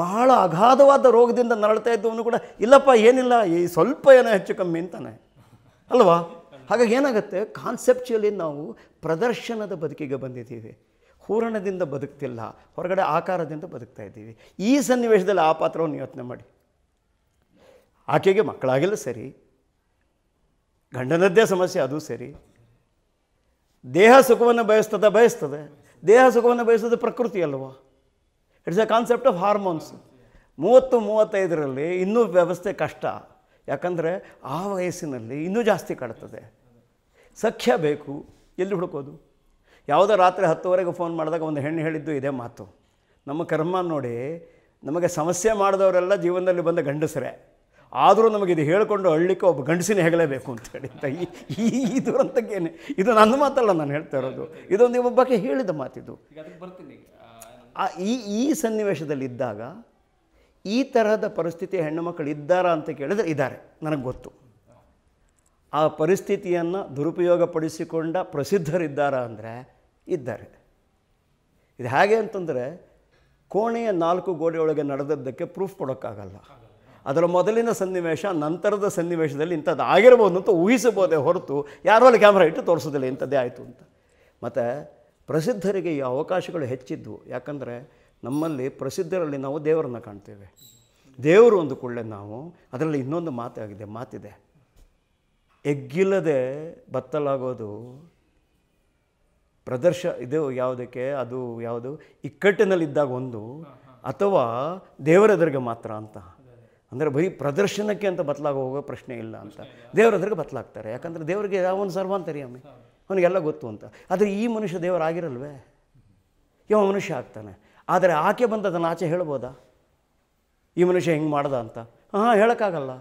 ಬಹಳ ಅಗಾಧವಾದ ರೋಗದಿಂದ ನರಳ್ತಾ ಇದ್ದವನು ಕೂಡ ಇಲ್ಲಪ್ಪ ಏನಿಲ್ಲ ಈ ಸ್ವಲ್ಪ ಏನೋ ಹೆಚ್ಚು ಕಮ್ಮಿ ಅಂತಾನೆ ಅಲ್ವಾ ಹಾಗಾಗಿ ಏನಾಗುತ್ತೆ ಕಾನ್ಸೆಪ್ಚುಲಿ ನಾವು ಪ್ರದರ್ಶನದ ಬದುಕಿಗೆ ಬಂದಿದ್ದೀವಿ ಹೂರಣದಿಂದ ಬದುಕ್ತಿಲ್ಲ ಹೊರಗಡೆ ಆಕಾರದಿಂದ ಬದುಕ್ತಾ ಇದ್ದೀವಿ ಈ ಸನ್ನಿವೇಶದಲ್ಲಿ ಆ ಪಾತ್ರವನ್ನು ಯೋಚನೆ ಮಾಡಿ ಆಕೆಗೆ ಮಕ್ಕಳಾಗಿಲ್ಲ ಸರಿ ಗಂಡನದ್ದೇ ಸಮಸ್ಯೆ ಅದು ಸರಿ ದೇಹ ಸುಖವನ್ನು ಬಯಸ್ತದ ಬಯಸ್ತದೆ ದೇಹ ಸುಖವನ್ನು ಬಯಸೋದು ಪ್ರಕೃತಿ ಅಲ್ವಾ it's a concept of hormones ಮೂವತ್ತು ಮೂವತ್ತೈದರಲ್ಲಿ ಇನ್ನೂ ವ್ಯವಸ್ಥೆ ಕಷ್ಟ ಯಾಕಂದರೆ ಆ ವಯಸ್ಸಿನಲ್ಲಿ ಇನ್ನೂ ಜಾಸ್ತಿ ಕಾಡ್ತದೆ ಸಖ್ಯ ಬೇಕು ಎಲ್ಲಿ ಹುಡುಕೋದು ಯಾವುದೋ ರಾತ್ರಿ ಹತ್ತುವರೆಗೆ ಫೋನ್ ಮಾಡಿದಾಗ ಒಂದು ಹೆಣ್ಣು ಹೇಳಿದ್ದು ಇದೇ ಮಾತು ನಮ್ಮ ಕರ್ಮ ನೋಡಿ ನಮಗೆ ಸಮಸ್ಯೆ ಮಾಡಿದವರೆಲ್ಲ ಜೀವನದಲ್ಲಿ ಬಂದ ಗಂಡಸರೇ ಆದರೂ ನಮಗಿದು ಹೇಳಿಕೊಂಡು ಹಳ್ಳಿಕ್ಕೆ ಒಬ್ಬ ಗಂಡಸಿನ ಹೆಗಲೇಬೇಕು ಅಂತ ಹೇಳಿದ್ದ ಈ ಈ ದುರಂತಕ್ಕೇನೆ ಇದು ನನ್ನ ಮಾತಲ್ಲ ನಾನು ಹೇಳ್ತಾ ಇರೋದು ಇದೊಂದು ಒಬ್ಬಕ್ಕೆ ಹೇಳಿದ ಮಾತಿದು ಈ ಈ ಸನ್ನಿವೇಶದಲ್ಲಿದ್ದಾಗ ಈ ತರಹದ ಪರಿಸ್ಥಿತಿ ಹೆಣ್ಣು ಮಕ್ಕಳು ಇದ್ದಾರಾ ಅಂತ ಕೇಳಿದರೆ ಇದ್ದಾರೆ ನನಗೆ ಗೊತ್ತು ಆ ಪರಿಸ್ಥಿತಿಯನ್ನು ದುರುಪಯೋಗಪಡಿಸಿಕೊಂಡ ಪ್ರಸಿದ್ಧರಿದ್ದಾರಾ ಅಂದರೆ ಇದ್ದಾರೆ ಇದು ಹೇಗೆ ಅಂತಂದರೆ ಕೋಣೆಯ ನಾಲ್ಕು ಗೋಡೆಯೊಳಗೆ ನಡೆದದ್ದಕ್ಕೆ ಪ್ರೂಫ್ ಕೊಡೋಕ್ಕಾಗಲ್ಲ ಅದರ ಮೊದಲಿನ ಸನ್ನಿವೇಶ ನಂತರದ ಸನ್ನಿವೇಶದಲ್ಲಿ ಇಂಥದ್ದು ಆಗಿರ್ಬೋದು ಅಂತ ಊಹಿಸಬಹುದೇ ಹೊರತು ಯಾರೋ ಅಲ್ಲಿ ಕ್ಯಾಮ್ರಾ ಇಟ್ಟು ತೋರಿಸೋದಿಲ್ಲ ಇಂಥದ್ದೇ ಆಯಿತು ಅಂತ ಮತ್ತು ಪ್ರಸಿದ್ಧರಿಗೆ ಈ ಅವಕಾಶಗಳು ಹೆಚ್ಚಿದ್ದವು ಯಾಕಂದರೆ ನಮ್ಮಲ್ಲಿ ಪ್ರಸಿದ್ಧರಲ್ಲಿ ನಾವು ದೇವರನ್ನು ಕಾಣ್ತೇವೆ ದೇವರು ಒಂದು ಕೂಡಲೇ ನಾವು ಅದರಲ್ಲಿ ಇನ್ನೊಂದು ಮಾತಾಗಿದೆ ಮಾತಿದೆ ಎಗ್ಗಿಲ್ಲದೆ ಬತ್ತಲಾಗೋದು ಪ್ರದರ್ಶ ಇದು ಯಾವುದಕ್ಕೆ ಅದು ಯಾವುದು ಇಕ್ಕಟ್ಟಿನಲ್ಲಿದ್ದಾಗ ಒಂದು ಅಥವಾ ದೇವರೆದುರಿಗೆ ಮಾತ್ರ ಅಂತ ಅಂದರೆ ಬರೀ ಪ್ರದರ್ಶನಕ್ಕೆ ಅಂತ ಹೋಗೋ ಪ್ರಶ್ನೆ ಇಲ್ಲ ಅಂತ ದೇವ್ರ ಹತ್ರಗೆ ಬದಲಾಗ್ತಾರೆ ಯಾಕಂದರೆ ದೇವರಿಗೆ ಸರ್ವ ಸರ್ವಾಂತರಿ ಅಮ್ಮೆ ಅವನಿಗೆಲ್ಲ ಗೊತ್ತು ಅಂತ ಆದರೆ ಈ ಮನುಷ್ಯ ದೇವರಾಗಿರಲ್ವೇ ಯಾವ ಮನುಷ್ಯ ಆಗ್ತಾನೆ ಆದರೆ ಆಕೆ ಬಂದದನ್ನು ಆಚೆ ಹೇಳ್ಬೋದಾ ಈ ಮನುಷ್ಯ ಹೆಂಗೆ ಮಾಡ್ದ ಅಂತ ಹಾಂ ಹೇಳೋಕ್ಕಾಗಲ್ಲ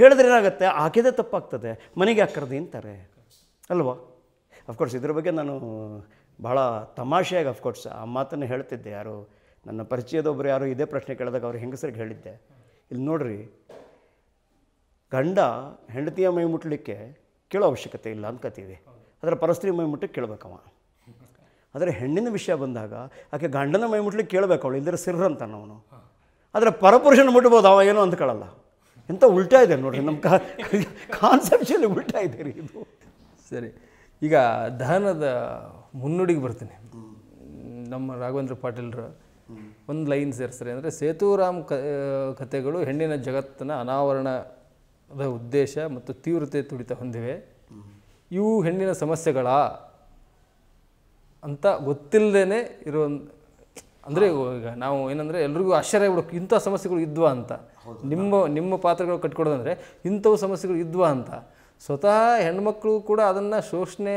ಹೇಳಿದ್ರೆ ಏನಾಗುತ್ತೆ ಆಕೆದೇ ತಪ್ಪಾಗ್ತದೆ ಮನೆಗೆ ಹಾಕರ್ದು ಅಂತಾರೆ ಅಲ್ವಾ ಅಫ್ಕೋರ್ಸ್ ಇದ್ರ ಬಗ್ಗೆ ನಾನು ಭಾಳ ತಮಾಷೆಯಾಗಿ ಅಫ್ಕೋರ್ಸ್ ಆ ಮಾತನ್ನು ಹೇಳ್ತಿದ್ದೆ ಯಾರು ನನ್ನ ಪರಿಚಯದೊಬ್ಬರು ಯಾರು ಇದೇ ಪ್ರಶ್ನೆ ಕೇಳಿದಾಗ ಅವ್ರು ಹೆಂಗಸರಿಗೆ ಹೇಳಿದ್ದೆ ಇಲ್ಲಿ ನೋಡ್ರಿ ಗಂಡ ಹೆಂಡತಿಯ ಮೈ ಮುಟ್ಲಿಕ್ಕೆ ಕೇಳೋ ಅವಶ್ಯಕತೆ ಇಲ್ಲ ಅನ್ಕೋತೀವಿ ಅದರ ಪರಸ್ತ್ರೀಯ ಮೈ ಮುಟ್ಟಕ್ಕೆ ಕೇಳಬೇಕವ ಆದರೆ ಹೆಣ್ಣಿನ ವಿಷಯ ಬಂದಾಗ ಆಕೆ ಗಂಡನ ಮೈ ಮುಟ್ಲಿಕ್ಕೆ ಕೇಳಬೇಕು ಅವಳು ಇಲ್ಲದ್ರೆ ಸಿರ್ರ ಅಂತ ಅವನು ಆದರೆ ಪರಪುರುಷನ ಮುಟ್ಬೋದು ಅವ ಅಂತ ಅಂದ್ಕೊಳ್ಳಲ್ಲ ಎಂಥ ಉಲ್ಟಾ ಇದೆ ನೋಡ್ರಿ ನಮ್ಮ ಕಾನ್ಸೆಪ್ಷನ್ ಉಲ್ಟಾ ಇದೆ ರೀ ಇದು ಸರಿ ಈಗ ದಹನದ ಮುನ್ನುಡಿಗೆ ಬರ್ತೀನಿ ನಮ್ಮ ರಾಘವೇಂದ್ರ ಪಾಟೀಲ್ರು ಒಂದು ಲೈನ್ ಸೇರಿಸ್ರಿ ಅಂದರೆ ಸೇತುರಾಮ್ ಕ ಕಥೆಗಳು ಹೆಣ್ಣಿನ ಜಗತ್ತಿನ ಅನಾವರಣದ ಉದ್ದೇಶ ಮತ್ತು ತೀವ್ರತೆ ತುಡಿತ ಹೊಂದಿವೆ ಇವು ಹೆಣ್ಣಿನ ಸಮಸ್ಯೆಗಳ ಅಂತ ಗೊತ್ತಿಲ್ಲದೇ ಇರೋ ಅಂದರೆ ಈಗ ನಾವು ಏನಂದರೆ ಎಲ್ರಿಗೂ ಆಶ್ಚರ್ಯ ಆಗ್ಬಿಡೋಕೆ ಇಂಥ ಸಮಸ್ಯೆಗಳು ಇದ್ವಾ ಅಂತ ನಿಮ್ಮ ನಿಮ್ಮ ಪಾತ್ರಗಳು ಕಟ್ಕೊಡೋದಂದರೆ ಇಂಥವು ಸಮಸ್ಯೆಗಳು ಇದ್ವಾ ಅಂತ ಸ್ವತಃ ಹೆಣ್ಮಕ್ಳು ಕೂಡ ಅದನ್ನು ಶೋಷಣೆ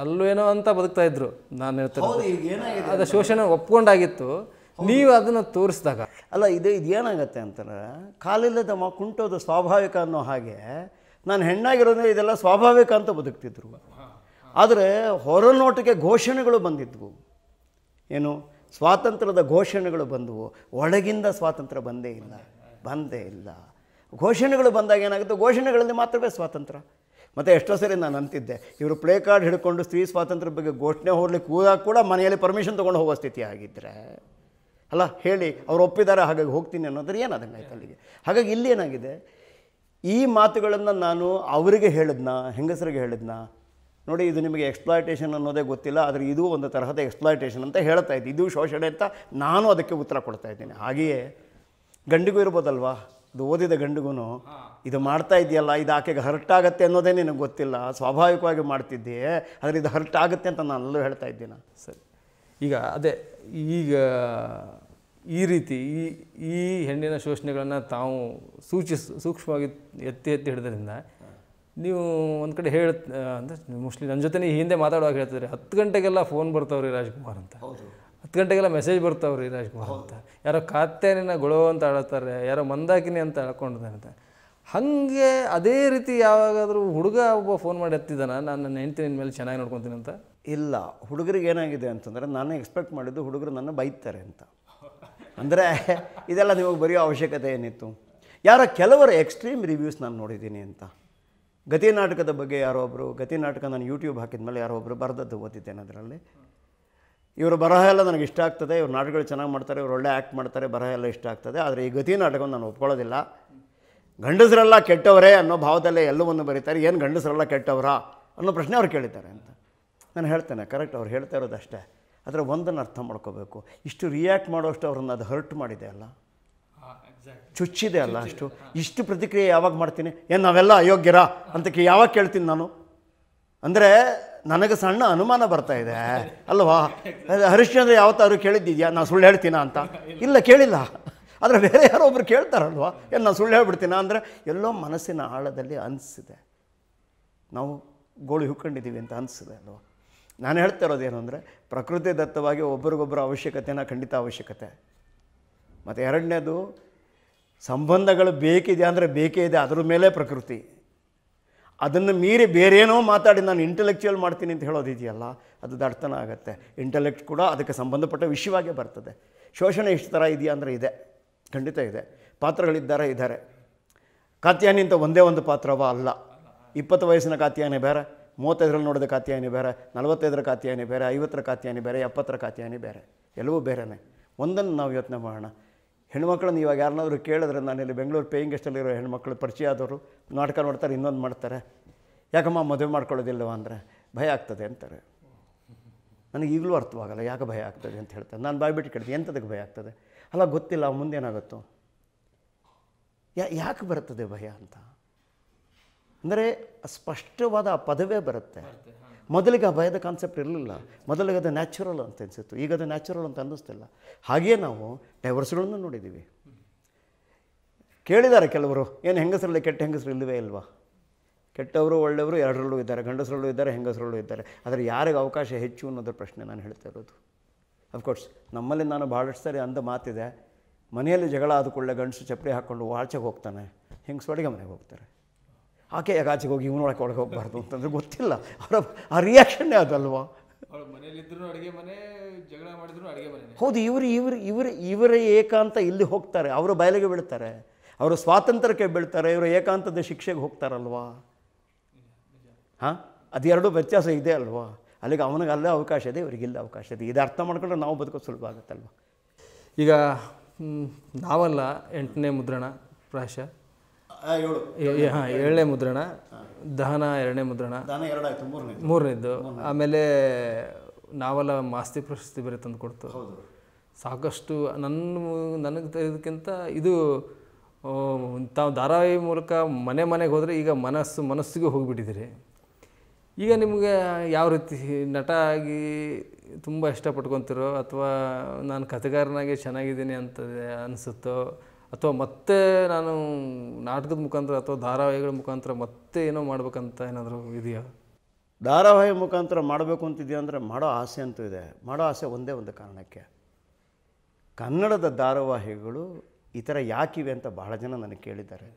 ಅಲ್ಲವೇನೋ ಅಂತ ಬದುಕ್ತಾ ಇದ್ರು ನಾನು ಹೇಳ್ತೇನೆ ಅದು ಶೋಷಣೆ ಒಪ್ಕೊಂಡಾಗಿತ್ತು ನೀವು ಅದನ್ನು ತೋರಿಸಿದಾಗ ಅಲ್ಲ ಇದು ಇದು ಏನಾಗತ್ತೆ ಅಂತಂದ್ರೆ ಕಾಲಿಲ್ಲದ ಮ ಕುಂಟೋದು ಸ್ವಾಭಾವಿಕ ಅನ್ನೋ ಹಾಗೆ ನಾನು ಹೆಣ್ಣಾಗಿರೋದ್ರೆ ಇದೆಲ್ಲ ಸ್ವಾಭಾವಿಕ ಅಂತ ಬದುಕ್ತಿದ್ರು ಆದರೆ ಹೊರನೋಟಕ್ಕೆ ಘೋಷಣೆಗಳು ಬಂದಿದ್ವು ಏನು ಸ್ವಾತಂತ್ರ್ಯದ ಘೋಷಣೆಗಳು ಬಂದವು ಒಳಗಿಂದ ಸ್ವಾತಂತ್ರ್ಯ ಬಂದೇ ಇಲ್ಲ ಬಂದೇ ಇಲ್ಲ ಘೋಷಣೆಗಳು ಬಂದಾಗ ಏನಾಗುತ್ತೆ ಘೋಷಣೆಗಳಲ್ಲಿ ಮಾತ್ರವೇ ಸ್ವಾತಂತ್ರ್ಯ ಮತ್ತು ಎಷ್ಟೋ ಸರಿ ನಾನು ಅಂತಿದ್ದೆ ಇವರು ಪ್ಲೇ ಕಾರ್ಡ್ ಹಿಡ್ಕೊಂಡು ಸ್ತ್ರೀ ಸ್ವಾತಂತ್ರ್ಯ ಬಗ್ಗೆ ಘೋಷಣೆ ಹೋಗ್ಲಿಕ್ಕೆ ಹೋದಾಗ ಕೂಡ ಮನೆಯಲ್ಲಿ ಪರ್ಮಿಷನ್ ತೊಗೊಂಡು ಹೋಗೋ ಸ್ಥಿತಿ ಆಗಿದ್ದರೆ ಅಲ್ಲ ಹೇಳಿ ಅವ್ರು ಒಪ್ಪಿದ್ದಾರೆ ಹಾಗಾಗಿ ಹೋಗ್ತೀನಿ ಅನ್ನೋದ್ರ ಏನಾದಂಗೆ ಆಯ್ತು ಅಲ್ಲಿಗೆ ಹಾಗಾಗಿ ಇಲ್ಲಿ ಏನಾಗಿದೆ ಈ ಮಾತುಗಳನ್ನು ನಾನು ಅವರಿಗೆ ಹೇಳಿದ್ನ ಹೆಂಗಸರಿಗೆ ಹೇಳಿದ್ನ ನೋಡಿ ಇದು ನಿಮಗೆ ಎಕ್ಸ್ಪ್ಲಾಯಿಟೇಷನ್ ಅನ್ನೋದೇ ಗೊತ್ತಿಲ್ಲ ಆದರೆ ಇದು ಒಂದು ತರಹದ ಎಕ್ಸ್ಪ್ಲಾಯ್ಟೇಷನ್ ಅಂತ ಹೇಳ್ತಾ ಇದ್ದೆ ಇದು ಶೋಷಣೆ ಅಂತ ನಾನು ಅದಕ್ಕೆ ಉತ್ತರ ಕೊಡ್ತಾ ಇದ್ದೀನಿ ಹಾಗೆಯೇ ಗಂಡಿಗೂ ಇರ್ಬೋದಲ್ವಾ ಇದು ಓದಿದ ಗಂಡುಗೂ ಇದು ಮಾಡ್ತಾ ಇದೆಯಲ್ಲ ಇದು ಆಕೆಗೆ ಹರ್ಟ್ ಆಗುತ್ತೆ ಅನ್ನೋದೇ ನಿನಗೆ ಗೊತ್ತಿಲ್ಲ ಸ್ವಾಭಾವಿಕವಾಗಿ ಮಾಡ್ತಿದ್ದೆ ಆದರೆ ಇದು ಹರ್ಟ್ ಆಗುತ್ತೆ ಅಂತ ನಾನು ಅಲ್ಲೂ ಹೇಳ್ತಾ ಇದ್ದೀನಿ ಸರಿ ಈಗ ಅದೇ ಈಗ ಈ ರೀತಿ ಈ ಈ ಹೆಣ್ಣಿನ ಶೋಷಣೆಗಳನ್ನು ತಾವು ಸೂಚಿಸ್ ಸೂಕ್ಷ್ಮವಾಗಿ ಎತ್ತಿ ಎತ್ತಿ ಹಿಡಿದ್ರಿಂದ ನೀವು ಒಂದು ಕಡೆ ಹೇಳ ಅಂದರೆ ಮೋಸ್ಟ್ಲಿ ನನ್ನ ಜೊತೆ ಹಿಂದೆ ಮಾತಾಡುವಾಗ ಹೇಳ್ತಿದ್ರೆ ಹತ್ತು ಗಂಟೆಗೆಲ್ಲ ಫೋನ್ ಬರ್ತಾವ್ರಿ ರಾಜ್ಕುಮಾರ್ ಅಂತ ಹತ್ತು ಗಂಟೆಗೆಲ್ಲ ಮೆಸೇಜ್ ಬರ್ತಾವ ರೀ ರಾಜ್ಕುಮಾರ್ ಅಂತ ಯಾರೋ ಕಾತ್ಯಾನಿನ ಗೊಳೋ ಅಂತ ಆಡತ್ತಾರೆ ಯಾರೋ ಮಂದಾಕಿನಿ ಅಂತ ಅಂತ ಹಾಗೆ ಅದೇ ರೀತಿ ಯಾವಾಗಾದರೂ ಹುಡುಗ ಒಬ್ಬ ಫೋನ್ ಮಾಡಿ ಎತ್ತಿದ್ದಾನ ನಾನು ನನ್ನ ಹೆಂಡತಿ ನಿನ್ನ ಮೇಲೆ ಚೆನ್ನಾಗಿ ನೋಡ್ಕೊತೀನಿ ಅಂತ ಇಲ್ಲ ಹುಡುಗರಿಗೆ ಏನಾಗಿದೆ ಅಂತಂದರೆ ನಾನು ಎಕ್ಸ್ಪೆಕ್ಟ್ ಮಾಡಿದ್ದು ಹುಡುಗರು ನನ್ನ ಬೈತಾರೆ ಅಂತ ಅಂದರೆ ಇದೆಲ್ಲ ನಿಮಗೆ ಬರೆಯೋ ಅವಶ್ಯಕತೆ ಏನಿತ್ತು ಯಾರ ಕೆಲವರು ಎಕ್ಸ್ಟ್ರೀಮ್ ರಿವ್ಯೂಸ್ ನಾನು ನೋಡಿದ್ದೀನಿ ಅಂತ ಗತಿ ನಾಟಕದ ಬಗ್ಗೆ ಯಾರೋ ಒಬ್ಬರು ಗತಿ ನಾಟಕ ನಾನು ಯೂಟ್ಯೂಬ್ ಹಾಕಿದ ಮೇಲೆ ಯಾರೋ ಒಬ್ಬರು ಬರೆದದ್ದು ಓದಿದ್ದೇನೆ ಅದರಲ್ಲಿ ಇವರು ಬರಹ ಎಲ್ಲ ನನಗೆ ಇಷ್ಟ ಆಗ್ತದೆ ಇವ್ರ ನಾಟಕಗಳು ಚೆನ್ನಾಗಿ ಮಾಡ್ತಾರೆ ಇವರು ಒಳ್ಳೆ ಆ್ಯಕ್ಟ್ ಮಾಡ್ತಾರೆ ಬರಹ ಎಲ್ಲ ಇಷ್ಟ ಆಗ್ತದೆ ಆದರೆ ಈ ಗತಿ ನಾಟಕವನ್ನು ನಾನು ಒಪ್ಕೊಳ್ಳೋದಿಲ್ಲ ಗಂಡಸರೆಲ್ಲ ಕೆಟ್ಟವರೇ ಅನ್ನೋ ಭಾವದಲ್ಲೇ ಎಲ್ಲವನ್ನು ಬರೀತಾರೆ ಏನು ಗಂಡಸರೆಲ್ಲ ಕೆಟ್ಟವರಾ ಅನ್ನೋ ಪ್ರಶ್ನೆ ಅವ್ರು ಕೇಳಿದ್ದಾರೆ ಅಂತ ನಾನು ಹೇಳ್ತೇನೆ ಕರೆಕ್ಟ್ ಅವ್ರು ಹೇಳ್ತಾ ಇರೋದು ಅಷ್ಟೇ ಆದರೆ ಒಂದನ್ನು ಅರ್ಥ ಮಾಡ್ಕೋಬೇಕು ಇಷ್ಟು ರಿಯಾಕ್ಟ್ ಮಾಡೋಷ್ಟು ಅವ್ರನ್ನ ಅದು ಹರ್ಟ್ ಮಾಡಿದೆ ಅಲ್ಲ ಚುಚ್ಚಿದೆ ಅಲ್ಲ ಅಷ್ಟು ಇಷ್ಟು ಪ್ರತಿಕ್ರಿಯೆ ಯಾವಾಗ ಮಾಡ್ತೀನಿ ಏನು ನಾವೆಲ್ಲ ಅಯೋಗ್ಯರಾ ಅಂತಕ್ಕೆ ಯಾವಾಗ ಕೇಳ್ತೀನಿ ನಾನು ಅಂದರೆ ನನಗೆ ಸಣ್ಣ ಅನುಮಾನ ಬರ್ತಾ ಇದೆ ಅಲ್ವಾ ಹರಿಶ್ಚಂದ್ರ ಯಾವತ್ತಾದ್ರೂ ಕೇಳಿದ್ದಿದ್ಯಾ ನಾನು ಸುಳ್ಳು ಹೇಳ್ತೀನ ಅಂತ ಇಲ್ಲ ಕೇಳಿಲ್ಲ ಆದರೆ ಬೇರೆ ಯಾರೋ ಒಬ್ರು ಕೇಳ್ತಾರಲ್ವಾ ಏನು ನಾನು ಸುಳ್ಳು ಹೇಳ್ಬಿಡ್ತೀನಾ ಅಂದರೆ ಎಲ್ಲೋ ಮನಸ್ಸಿನ ಆಳದಲ್ಲಿ ಅನಿಸಿದೆ ನಾವು ಗೋಳು ಹುಕ್ಕೊಂಡಿದ್ದೀವಿ ಅಂತ ಅನಿಸಿದೆ ಅಲ್ವಾ ನಾನು ಹೇಳ್ತಾ ಏನು ಅಂದರೆ ಪ್ರಕೃತಿ ದತ್ತವಾಗಿ ಒಬ್ರಿಗೊಬ್ಬರ ಅವಶ್ಯಕತೆನ ಖಂಡಿತ ಅವಶ್ಯಕತೆ ಮತ್ತು ಎರಡನೇದು ಸಂಬಂಧಗಳು ಬೇಕಿದೆ ಅಂದರೆ ಬೇಕೇ ಇದೆ ಅದ್ರ ಮೇಲೆ ಪ್ರಕೃತಿ ಅದನ್ನು ಮೀರಿ ಬೇರೇನೋ ಮಾತಾಡಿ ನಾನು ಇಂಟೆಲೆಕ್ಚುಯಲ್ ಮಾಡ್ತೀನಿ ಅಂತ ಹೇಳೋದಿದೆಯಲ್ಲ ಅದು ದಡ್ತನ ಆಗುತ್ತೆ ಇಂಟೆಲೆಕ್ಟ್ ಕೂಡ ಅದಕ್ಕೆ ಸಂಬಂಧಪಟ್ಟ ವಿಷಯವಾಗೇ ಬರ್ತದೆ ಶೋಷಣೆ ಇಷ್ಟು ಥರ ಇದೆಯಾ ಅಂದರೆ ಇದೆ ಖಂಡಿತ ಇದೆ ಪಾತ್ರಗಳಿದ್ದಾರೆ ಇದ್ದಾರೆ ಕಾತ್ಯಾಯನಿ ಅಂತ ಒಂದೇ ಒಂದು ಪಾತ್ರವ ಅಲ್ಲ ಇಪ್ಪತ್ತು ವಯಸ್ಸಿನ ಕಾತ್ಯಾಯನಿ ಬೇರೆ ಮೂವತ್ತೈದರಲ್ಲಿ ನೋಡಿದ ಕಾತ್ಯಾಯನಿ ಬೇರೆ ನಲವತ್ತೈದರ ಕಾತ್ಯಾಯನಿ ಬೇರೆ ಐವತ್ತರ ಕಾತ್ಯಾಯನಿ ಬೇರೆ ಎಪ್ಪತ್ತರ ಕಾತ್ಯಾಯನಿ ಬೇರೆ ಎಲ್ಲವೂ ಬೇರೆಯೇ ಒಂದನ್ನು ನಾವು ಯೋಚನೆ ಮಾಡೋಣ ಹೆಣ್ಮಕ್ಳನ್ನ ಇವಾಗ ಯಾರನ್ನಾದರೂ ಕೇಳಿದ್ರೆ ನಾನು ಇಲ್ಲಿ ಬೆಂಗಳೂರು ಪೇಯಿಂಗ್ ಗೆಸ್ಟಲ್ಲಿರೋ ಹೆಣ್ಮಕ್ಳು ಪರಿಚಯ ಆದವರು ನಾಟಕ ನೋಡ್ತಾರೆ ಇನ್ನೊಂದು ಮಾಡ್ತಾರೆ ಯಾಕಮ್ಮ ಮದುವೆ ಮಾಡ್ಕೊಳ್ಳೋದಿಲ್ಲವ ಅಂದರೆ ಭಯ ಆಗ್ತದೆ ಅಂತಾರೆ ನನಗೆ ಈಗಲೂ ಅರ್ಥವಾಗಲ್ಲ ಯಾಕೆ ಭಯ ಆಗ್ತದೆ ಅಂತ ಹೇಳ್ತಾರೆ ನಾನು ಬಾಯ್ಬಿಟ್ಟು ಕೇಳ್ತೀನಿ ಎಂಥದಕ್ಕೆ ಭಯ ಆಗ್ತದೆ ಅಲ್ಲ ಗೊತ್ತಿಲ್ಲ ಮುಂದೇನಾಗುತ್ತೋ ಯಾ ಯಾಕೆ ಬರ್ತದೆ ಭಯ ಅಂತ ಅಂದರೆ ಸ್ಪಷ್ಟವಾದ ಆ ಪದವೇ ಬರುತ್ತೆ ಮೊದಲಿಗೆ ಆ ಭಯದ ಕಾನ್ಸೆಪ್ಟ್ ಇರಲಿಲ್ಲ ಮೊದಲಿಗೆ ಅದು ನ್ಯಾಚುರಲ್ ಅಂತ ಅನಿಸಿತ್ತು ಈಗ ಅದು ನ್ಯಾಚುರಲ್ ಅಂತ ಅನ್ನಿಸ್ತಿಲ್ಲ ಹಾಗೆಯೇ ನಾವು ಡೈವರ್ಸ್ಗಳನ್ನು ನೋಡಿದ್ದೀವಿ ಕೇಳಿದ್ದಾರೆ ಕೆಲವರು ಏನು ಹೆಂಗಸರಲ್ಲಿ ಕೆಟ್ಟ ಹೆಂಗಸರು ಇಲ್ಲವೇ ಇಲ್ವಾ ಕೆಟ್ಟವರು ಒಳ್ಳೆಯವರು ಎರಡರಲ್ಲೂ ಇದ್ದಾರೆ ಗಂಡಸರಲ್ಲೂ ಇದ್ದಾರೆ ಹೆಂಗಸರಲ್ಲೂ ಇದ್ದಾರೆ ಆದರೆ ಯಾರಿಗೆ ಅವಕಾಶ ಹೆಚ್ಚು ಅನ್ನೋದ್ರ ಪ್ರಶ್ನೆ ನಾನು ಹೇಳ್ತಾ ಇರೋದು ಅಫ್ಕೋರ್ಸ್ ನಮ್ಮಲ್ಲಿ ನಾನು ಭಾಳಷ್ಟು ಸರಿ ಅಂದ ಮಾತಿದೆ ಮನೆಯಲ್ಲಿ ಜಗಳ ಆದ ಕೂಡಲೇ ಗಂಡಸು ಚಪ್ಪಡಿ ಹಾಕ್ಕೊಂಡು ವಾಚಗೆ ಹೋಗ್ತಾನೆ ಹೆಂಗಸು ಅಡುಗೆ ಮನೆಗೆ ಹೋಗ್ತಾರೆ ಆಕೆ ಯಾಕೆ ಹೋಗಿ ಒಳಗೆ ಹೋಗಬಾರ್ದು ಅಂತಂದ್ರೆ ಗೊತ್ತಿಲ್ಲ ಅವರ ಆ ರಿಯಾಕ್ಷನ್ನೇ ಅದಲ್ವಾ ಹೌದು ಇವರು ಇವರು ಇವರು ಇವರೇ ಏಕಾಂತ ಇಲ್ಲಿ ಹೋಗ್ತಾರೆ ಅವರ ಬಯಲಿಗೆ ಬೀಳ್ತಾರೆ ಅವರು ಸ್ವಾತಂತ್ರ್ಯಕ್ಕೆ ಬೀಳ್ತಾರೆ ಇವರು ಏಕಾಂತದ ಶಿಕ್ಷೆಗೆ ಹೋಗ್ತಾರಲ್ವಾ ಹಾಂ ಅದೆರಡು ವ್ಯತ್ಯಾಸ ಇದೆ ಅಲ್ವಾ ಅಲ್ಲಿಗೆ ಅವನಿಗೆ ಅಲ್ಲೇ ಅವಕಾಶ ಇದೆ ಇಲ್ಲೇ ಅವಕಾಶ ಇದೆ ಇದು ಅರ್ಥ ಮಾಡ್ಕೊಂಡ್ರೆ ನಾವು ಬದುಕೋ ಸುಲಭ ಆಗುತ್ತಲ್ವ ಈಗ ನಾವಲ್ಲ ಎಂಟನೇ ಮುದ್ರಣ ಪ್ರಾಶ ಹಾಂ ಏಳನೇ ಮುದ್ರಣ ದಹನ ಎರಡನೇ ಮುದ್ರಣ ಮೂರನೇದು ಆಮೇಲೆ ನಾವೆಲ್ಲ ಮಾಸ್ತಿ ಪ್ರಶಸ್ತಿ ಬೇರೆ ತಂದು ಕೊಡ್ತು ಸಾಕಷ್ಟು ನನ್ನ ನನಗೆ ತೆಗೆದಕ್ಕಿಂತ ಇದು ತಾವು ಧಾರಾವಾಹಿ ಮೂಲಕ ಮನೆ ಮನೆಗೆ ಹೋದರೆ ಈಗ ಮನಸ್ಸು ಮನಸ್ಸಿಗೆ ಹೋಗಿಬಿಟ್ಟಿದ್ದೀರಿ ಈಗ ನಿಮಗೆ ಯಾವ ರೀತಿ ನಟ ಆಗಿ ತುಂಬ ಇಷ್ಟಪಟ್ಕೊತಿರೋ ಅಥವಾ ನಾನು ಕಥೆಗಾರನಾಗೆ ಚೆನ್ನಾಗಿದ್ದೀನಿ ಅಂತ ಅನಿಸುತ್ತೋ ಅಥವಾ ಮತ್ತೆ ನಾನು ನಾಟಕದ ಮುಖಾಂತರ ಅಥವಾ ಧಾರಾವಾಹಿಗಳ ಮುಖಾಂತರ ಮತ್ತೆ ಏನೋ ಮಾಡಬೇಕಂತ ಏನಾದರೂ ಇದೆಯಾ ಧಾರಾವಾಹಿ ಮುಖಾಂತರ ಮಾಡಬೇಕು ಅಂತಿದೆಯಾ ಅಂದರೆ ಮಾಡೋ ಆಸೆ ಅಂತೂ ಇದೆ ಮಾಡೋ ಆಸೆ ಒಂದೇ ಒಂದು ಕಾರಣಕ್ಕೆ ಕನ್ನಡದ ಧಾರಾವಾಹಿಗಳು ಈ ಥರ ಯಾಕಿವೆ ಅಂತ ಬಹಳ ಜನ ನನಗೆ ಕೇಳಿದ್ದಾರೆ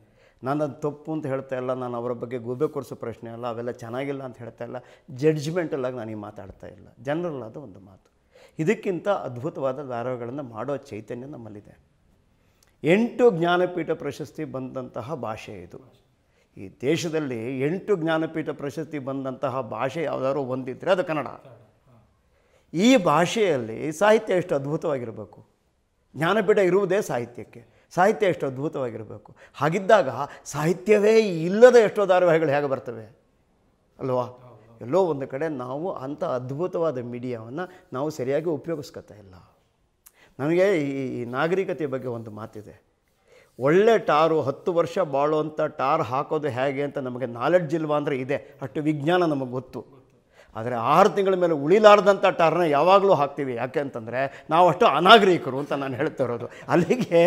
ನಾನು ಅದು ತಪ್ಪು ಅಂತ ಹೇಳ್ತಾ ಇಲ್ಲ ನಾನು ಅವರ ಬಗ್ಗೆ ಗೂಬೆ ಕೊಡಿಸೋ ಪ್ರಶ್ನೆ ಅಲ್ಲ ಅವೆಲ್ಲ ಚೆನ್ನಾಗಿಲ್ಲ ಅಂತ ಹೇಳ್ತಾ ಇಲ್ಲ ಜಡ್ಜ್ಮೆಂಟಲ್ಲಾಗಿ ನಾನು ಈ ಮಾತಾಡ್ತಾ ಇಲ್ಲ ಜನರಲ್ಲಾದ ಆದ ಒಂದು ಮಾತು ಇದಕ್ಕಿಂತ ಅದ್ಭುತವಾದ ಧಾರಾವಾಹಿಗಳನ್ನು ಮಾಡೋ ಚೈತನ್ಯ ನಮ್ಮಲ್ಲಿದೆ ಎಂಟು ಜ್ಞಾನಪೀಠ ಪ್ರಶಸ್ತಿ ಬಂದಂತಹ ಭಾಷೆ ಇದು ಈ ದೇಶದಲ್ಲಿ ಎಂಟು ಜ್ಞಾನಪೀಠ ಪ್ರಶಸ್ತಿ ಬಂದಂತಹ ಭಾಷೆ ಯಾವುದಾದ್ರು ಒಂದಿದ್ದರೆ ಅದು ಕನ್ನಡ ಈ ಭಾಷೆಯಲ್ಲಿ ಸಾಹಿತ್ಯ ಎಷ್ಟು ಅದ್ಭುತವಾಗಿರಬೇಕು ಜ್ಞಾನಪೀಠ ಇರುವುದೇ ಸಾಹಿತ್ಯಕ್ಕೆ ಸಾಹಿತ್ಯ ಎಷ್ಟು ಅದ್ಭುತವಾಗಿರಬೇಕು ಹಾಗಿದ್ದಾಗ ಸಾಹಿತ್ಯವೇ ಇಲ್ಲದ ಎಷ್ಟೋ ಧಾರಾವಾಹಿಗಳು ಹೇಗೆ ಬರ್ತವೆ ಅಲ್ವಾ ಎಲ್ಲೋ ಒಂದು ಕಡೆ ನಾವು ಅಂಥ ಅದ್ಭುತವಾದ ಮೀಡಿಯಾವನ್ನು ನಾವು ಸರಿಯಾಗಿ ಉಪಯೋಗಿಸ್ಕೊತಾ ಇಲ್ಲ ನನಗೆ ಈ ನಾಗರಿಕತೆ ಬಗ್ಗೆ ಒಂದು ಮಾತಿದೆ ಒಳ್ಳೆ ಟಾರು ಹತ್ತು ವರ್ಷ ಬಾಳುವಂಥ ಟಾರ್ ಹಾಕೋದು ಹೇಗೆ ಅಂತ ನಮಗೆ ನಾಲೆಡ್ಜ್ ಇಲ್ವಾ ಅಂದರೆ ಇದೆ ಅಷ್ಟು ವಿಜ್ಞಾನ ನಮಗೆ ಗೊತ್ತು ಆದರೆ ಆರು ತಿಂಗಳ ಮೇಲೆ ಉಳಿಲಾರ್ದಂಥ ಟಾರ್ನ ಯಾವಾಗಲೂ ಹಾಕ್ತೀವಿ ಯಾಕೆ ಅಂತಂದರೆ ನಾವು ಅಷ್ಟು ಅನಾಗರಿಕರು ಅಂತ ನಾನು ಹೇಳ್ತಾ ಇರೋದು ಅಲ್ಲಿಗೆ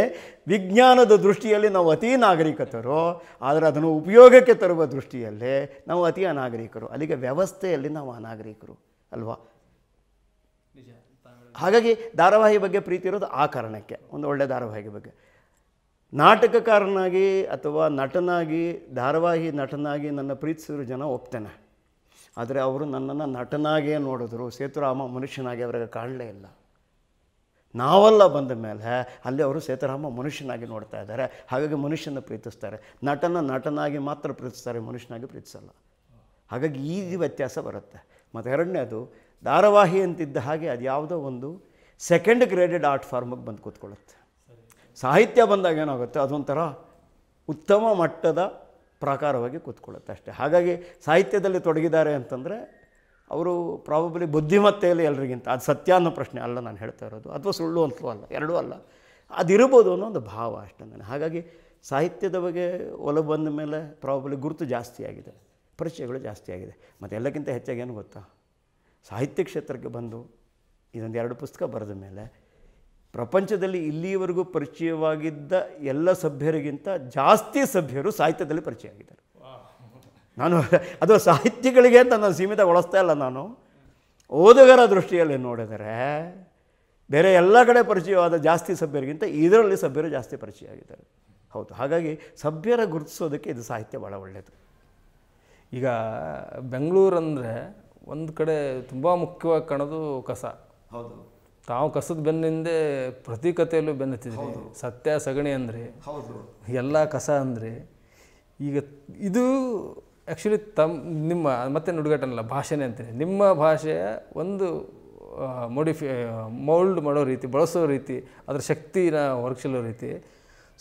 ವಿಜ್ಞಾನದ ದೃಷ್ಟಿಯಲ್ಲಿ ನಾವು ಅತಿ ನಾಗರಿಕತರು ಆದರೆ ಅದನ್ನು ಉಪಯೋಗಕ್ಕೆ ತರುವ ದೃಷ್ಟಿಯಲ್ಲಿ ನಾವು ಅತಿ ಅನಾಗರಿಕರು ಅಲ್ಲಿಗೆ ವ್ಯವಸ್ಥೆಯಲ್ಲಿ ನಾವು ಅನಾಗರಿಕರು ಅಲ್ವಾ ಹಾಗಾಗಿ ಧಾರಾವಾಹಿ ಬಗ್ಗೆ ಪ್ರೀತಿ ಇರೋದು ಆ ಕಾರಣಕ್ಕೆ ಒಂದು ಒಳ್ಳೆಯ ಧಾರಾವಾಹಿ ಬಗ್ಗೆ ನಾಟಕಕಾರನಾಗಿ ಅಥವಾ ನಟನಾಗಿ ಧಾರಾವಾಹಿ ನಟನಾಗಿ ನನ್ನ ಪ್ರೀತಿಸಿದ್ರು ಜನ ಒಪ್ತೇನೆ ಆದರೆ ಅವರು ನನ್ನನ್ನು ನಟನಾಗೇ ನೋಡಿದ್ರು ಸೇತುರಾಮ ಮನುಷ್ಯನಾಗಿ ಅವರಿಗೆ ಕಾಣಲೇ ಇಲ್ಲ ನಾವೆಲ್ಲ ಬಂದ ಮೇಲೆ ಅಲ್ಲಿ ಅವರು ಸೇತುರಾಮ ಮನುಷ್ಯನಾಗಿ ನೋಡ್ತಾ ಇದ್ದಾರೆ ಹಾಗಾಗಿ ಮನುಷ್ಯನ ಪ್ರೀತಿಸ್ತಾರೆ ನಟನ ನಟನಾಗಿ ಮಾತ್ರ ಪ್ರೀತಿಸ್ತಾರೆ ಮನುಷ್ಯನಾಗಿ ಪ್ರೀತಿಸಲ್ಲ ಹಾಗಾಗಿ ಈ ವ್ಯತ್ಯಾಸ ಬರುತ್ತೆ ಮತ್ತು ಎರಡನೇದು ಧಾರಾವಾಹಿ ಅಂತಿದ್ದ ಹಾಗೆ ಅದು ಯಾವುದೋ ಒಂದು ಸೆಕೆಂಡ್ ಗ್ರೇಡೆಡ್ ಆರ್ಟ್ ಫಾರ್ಮಿಗೆ ಬಂದು ಕೂತ್ಕೊಳ್ಳುತ್ತೆ ಸಾಹಿತ್ಯ ಬಂದಾಗ ಏನಾಗುತ್ತೆ ಅದೊಂಥರ ಉತ್ತಮ ಮಟ್ಟದ ಪ್ರಾಕಾರವಾಗಿ ಕೂತ್ಕೊಳ್ಳುತ್ತೆ ಅಷ್ಟೇ ಹಾಗಾಗಿ ಸಾಹಿತ್ಯದಲ್ಲಿ ತೊಡಗಿದ್ದಾರೆ ಅಂತಂದರೆ ಅವರು ಪ್ರಾಬಬ್ಲಿ ಬುದ್ಧಿಮತ್ತೆಯಲ್ಲಿ ಎಲ್ರಿಗಿಂತ ಅದು ಸತ್ಯ ಅನ್ನೋ ಪ್ರಶ್ನೆ ಅಲ್ಲ ನಾನು ಹೇಳ್ತಾ ಇರೋದು ಅಥವಾ ಸುಳ್ಳು ಅಂತಲೂ ಅಲ್ಲ ಎರಡೂ ಅಲ್ಲ ಅದಿರ್ಬೋದು ಅನ್ನೋ ಒಂದು ಭಾವ ಅಷ್ಟೇ ನಾನು ಹಾಗಾಗಿ ಸಾಹಿತ್ಯದ ಬಗ್ಗೆ ಒಲವು ಬಂದ ಮೇಲೆ ಪ್ರಾಬಬ್ಲಿ ಗುರುತು ಜಾಸ್ತಿ ಆಗಿದೆ ಪರಿಚಯಗಳು ಜಾಸ್ತಿ ಆಗಿದೆ ಮತ್ತು ಎಲ್ಲಕ್ಕಿಂತ ಹೆಚ್ಚಾಗಿ ಏನು ಗೊತ್ತಾ ಸಾಹಿತ್ಯ ಕ್ಷೇತ್ರಕ್ಕೆ ಬಂದು ಇದೊಂದು ಎರಡು ಪುಸ್ತಕ ಬರೆದ ಮೇಲೆ ಪ್ರಪಂಚದಲ್ಲಿ ಇಲ್ಲಿಯವರೆಗೂ ಪರಿಚಯವಾಗಿದ್ದ ಎಲ್ಲ ಸಭ್ಯರಿಗಿಂತ ಜಾಸ್ತಿ ಸಭ್ಯರು ಸಾಹಿತ್ಯದಲ್ಲಿ ಪರಿಚಯ ಆಗಿದ್ದಾರೆ ನಾನು ಅದು ಸಾಹಿತ್ಯಗಳಿಗೆ ಅಂತ ನಾನು ಒಳಸ್ತಾ ಇಲ್ಲ ನಾನು ಓದುಗರ ದೃಷ್ಟಿಯಲ್ಲಿ ನೋಡಿದರೆ ಬೇರೆ ಎಲ್ಲ ಕಡೆ ಪರಿಚಯವಾದ ಜಾಸ್ತಿ ಸಭ್ಯರಿಗಿಂತ ಇದರಲ್ಲಿ ಸಭ್ಯರು ಜಾಸ್ತಿ ಪರಿಚಯ ಆಗಿದ್ದಾರೆ ಹೌದು ಹಾಗಾಗಿ ಸಭ್ಯರ ಗುರುತಿಸೋದಕ್ಕೆ ಇದು ಸಾಹಿತ್ಯ ಭಾಳ ಒಳ್ಳೆಯದು ಈಗ ಬೆಂಗಳೂರಂದರೆ ಒಂದು ಕಡೆ ತುಂಬ ಮುಖ್ಯವಾಗಿ ಕಾಣೋದು ಕಸ ಹೌದು ತಾವು ಕಸದ ಬೆನ್ನಿಂದೆ ಪ್ರತಿ ಕಥೆಯಲ್ಲೂ ಬೆನ್ನತ್ತಿದ್ರಿ ಸತ್ಯ ಸಗಣಿ ಅಂದರೆ ಹೌದು ಎಲ್ಲ ಕಸ ಅಂದರೆ ಈಗ ಇದು ಆ್ಯಕ್ಚುಲಿ ತಮ್ಮ ನಿಮ್ಮ ಮತ್ತೆ ನುಡುಗಟ್ಟನಲ್ಲ ಭಾಷೆನೇ ಅಂತೀನಿ ನಿಮ್ಮ ಭಾಷೆಯ ಒಂದು ಮೋಡಿಫೈ ಮೌಲ್ಡ್ ಮಾಡೋ ರೀತಿ ಬಳಸೋ ರೀತಿ ಅದರ ಶಕ್ತಿನ ಹೊರಗಿಸಲೋ ರೀತಿ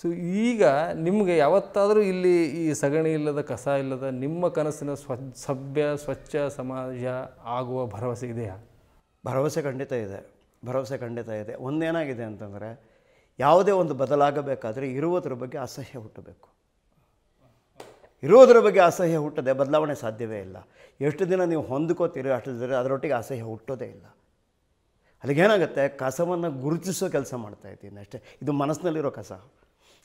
ಸೊ ಈಗ ನಿಮಗೆ ಯಾವತ್ತಾದರೂ ಇಲ್ಲಿ ಈ ಸಗಣಿ ಇಲ್ಲದ ಕಸ ಇಲ್ಲದ ನಿಮ್ಮ ಕನಸಿನ ಸ್ವ ಸಭ್ಯ ಸ್ವಚ್ಛ ಸಮಾಜ ಆಗುವ ಭರವಸೆ ಇದೆಯಾ ಭರವಸೆ ಖಂಡಿತ ಇದೆ ಭರವಸೆ ಖಂಡಿತ ಇದೆ ಒಂದೇನಾಗಿದೆ ಅಂತಂದರೆ ಯಾವುದೇ ಒಂದು ಬದಲಾಗಬೇಕಾದರೆ ಇರುವುದರ ಬಗ್ಗೆ ಅಸಹ್ಯ ಹುಟ್ಟಬೇಕು ಇರುವುದರ ಬಗ್ಗೆ ಅಸಹ್ಯ ಹುಟ್ಟದೆ ಬದಲಾವಣೆ ಸಾಧ್ಯವೇ ಇಲ್ಲ ಎಷ್ಟು ದಿನ ನೀವು ಹೊಂದ್ಕೋತೀರಿ ಅಷ್ಟು ದಿನ ಅದರೊಟ್ಟಿಗೆ ಅಸಹ್ಯ ಹುಟ್ಟೋದೇ ಇಲ್ಲ ಅಲ್ಲಿಗೇನಾಗುತ್ತೆ ಕಸವನ್ನು ಗುರುತಿಸೋ ಕೆಲಸ ಮಾಡ್ತಾ ಇದ್ದೀನಿ ಅಷ್ಟೇ ಇದು ಮನಸ್ಸಿನಲ್ಲಿರೋ ಕಸ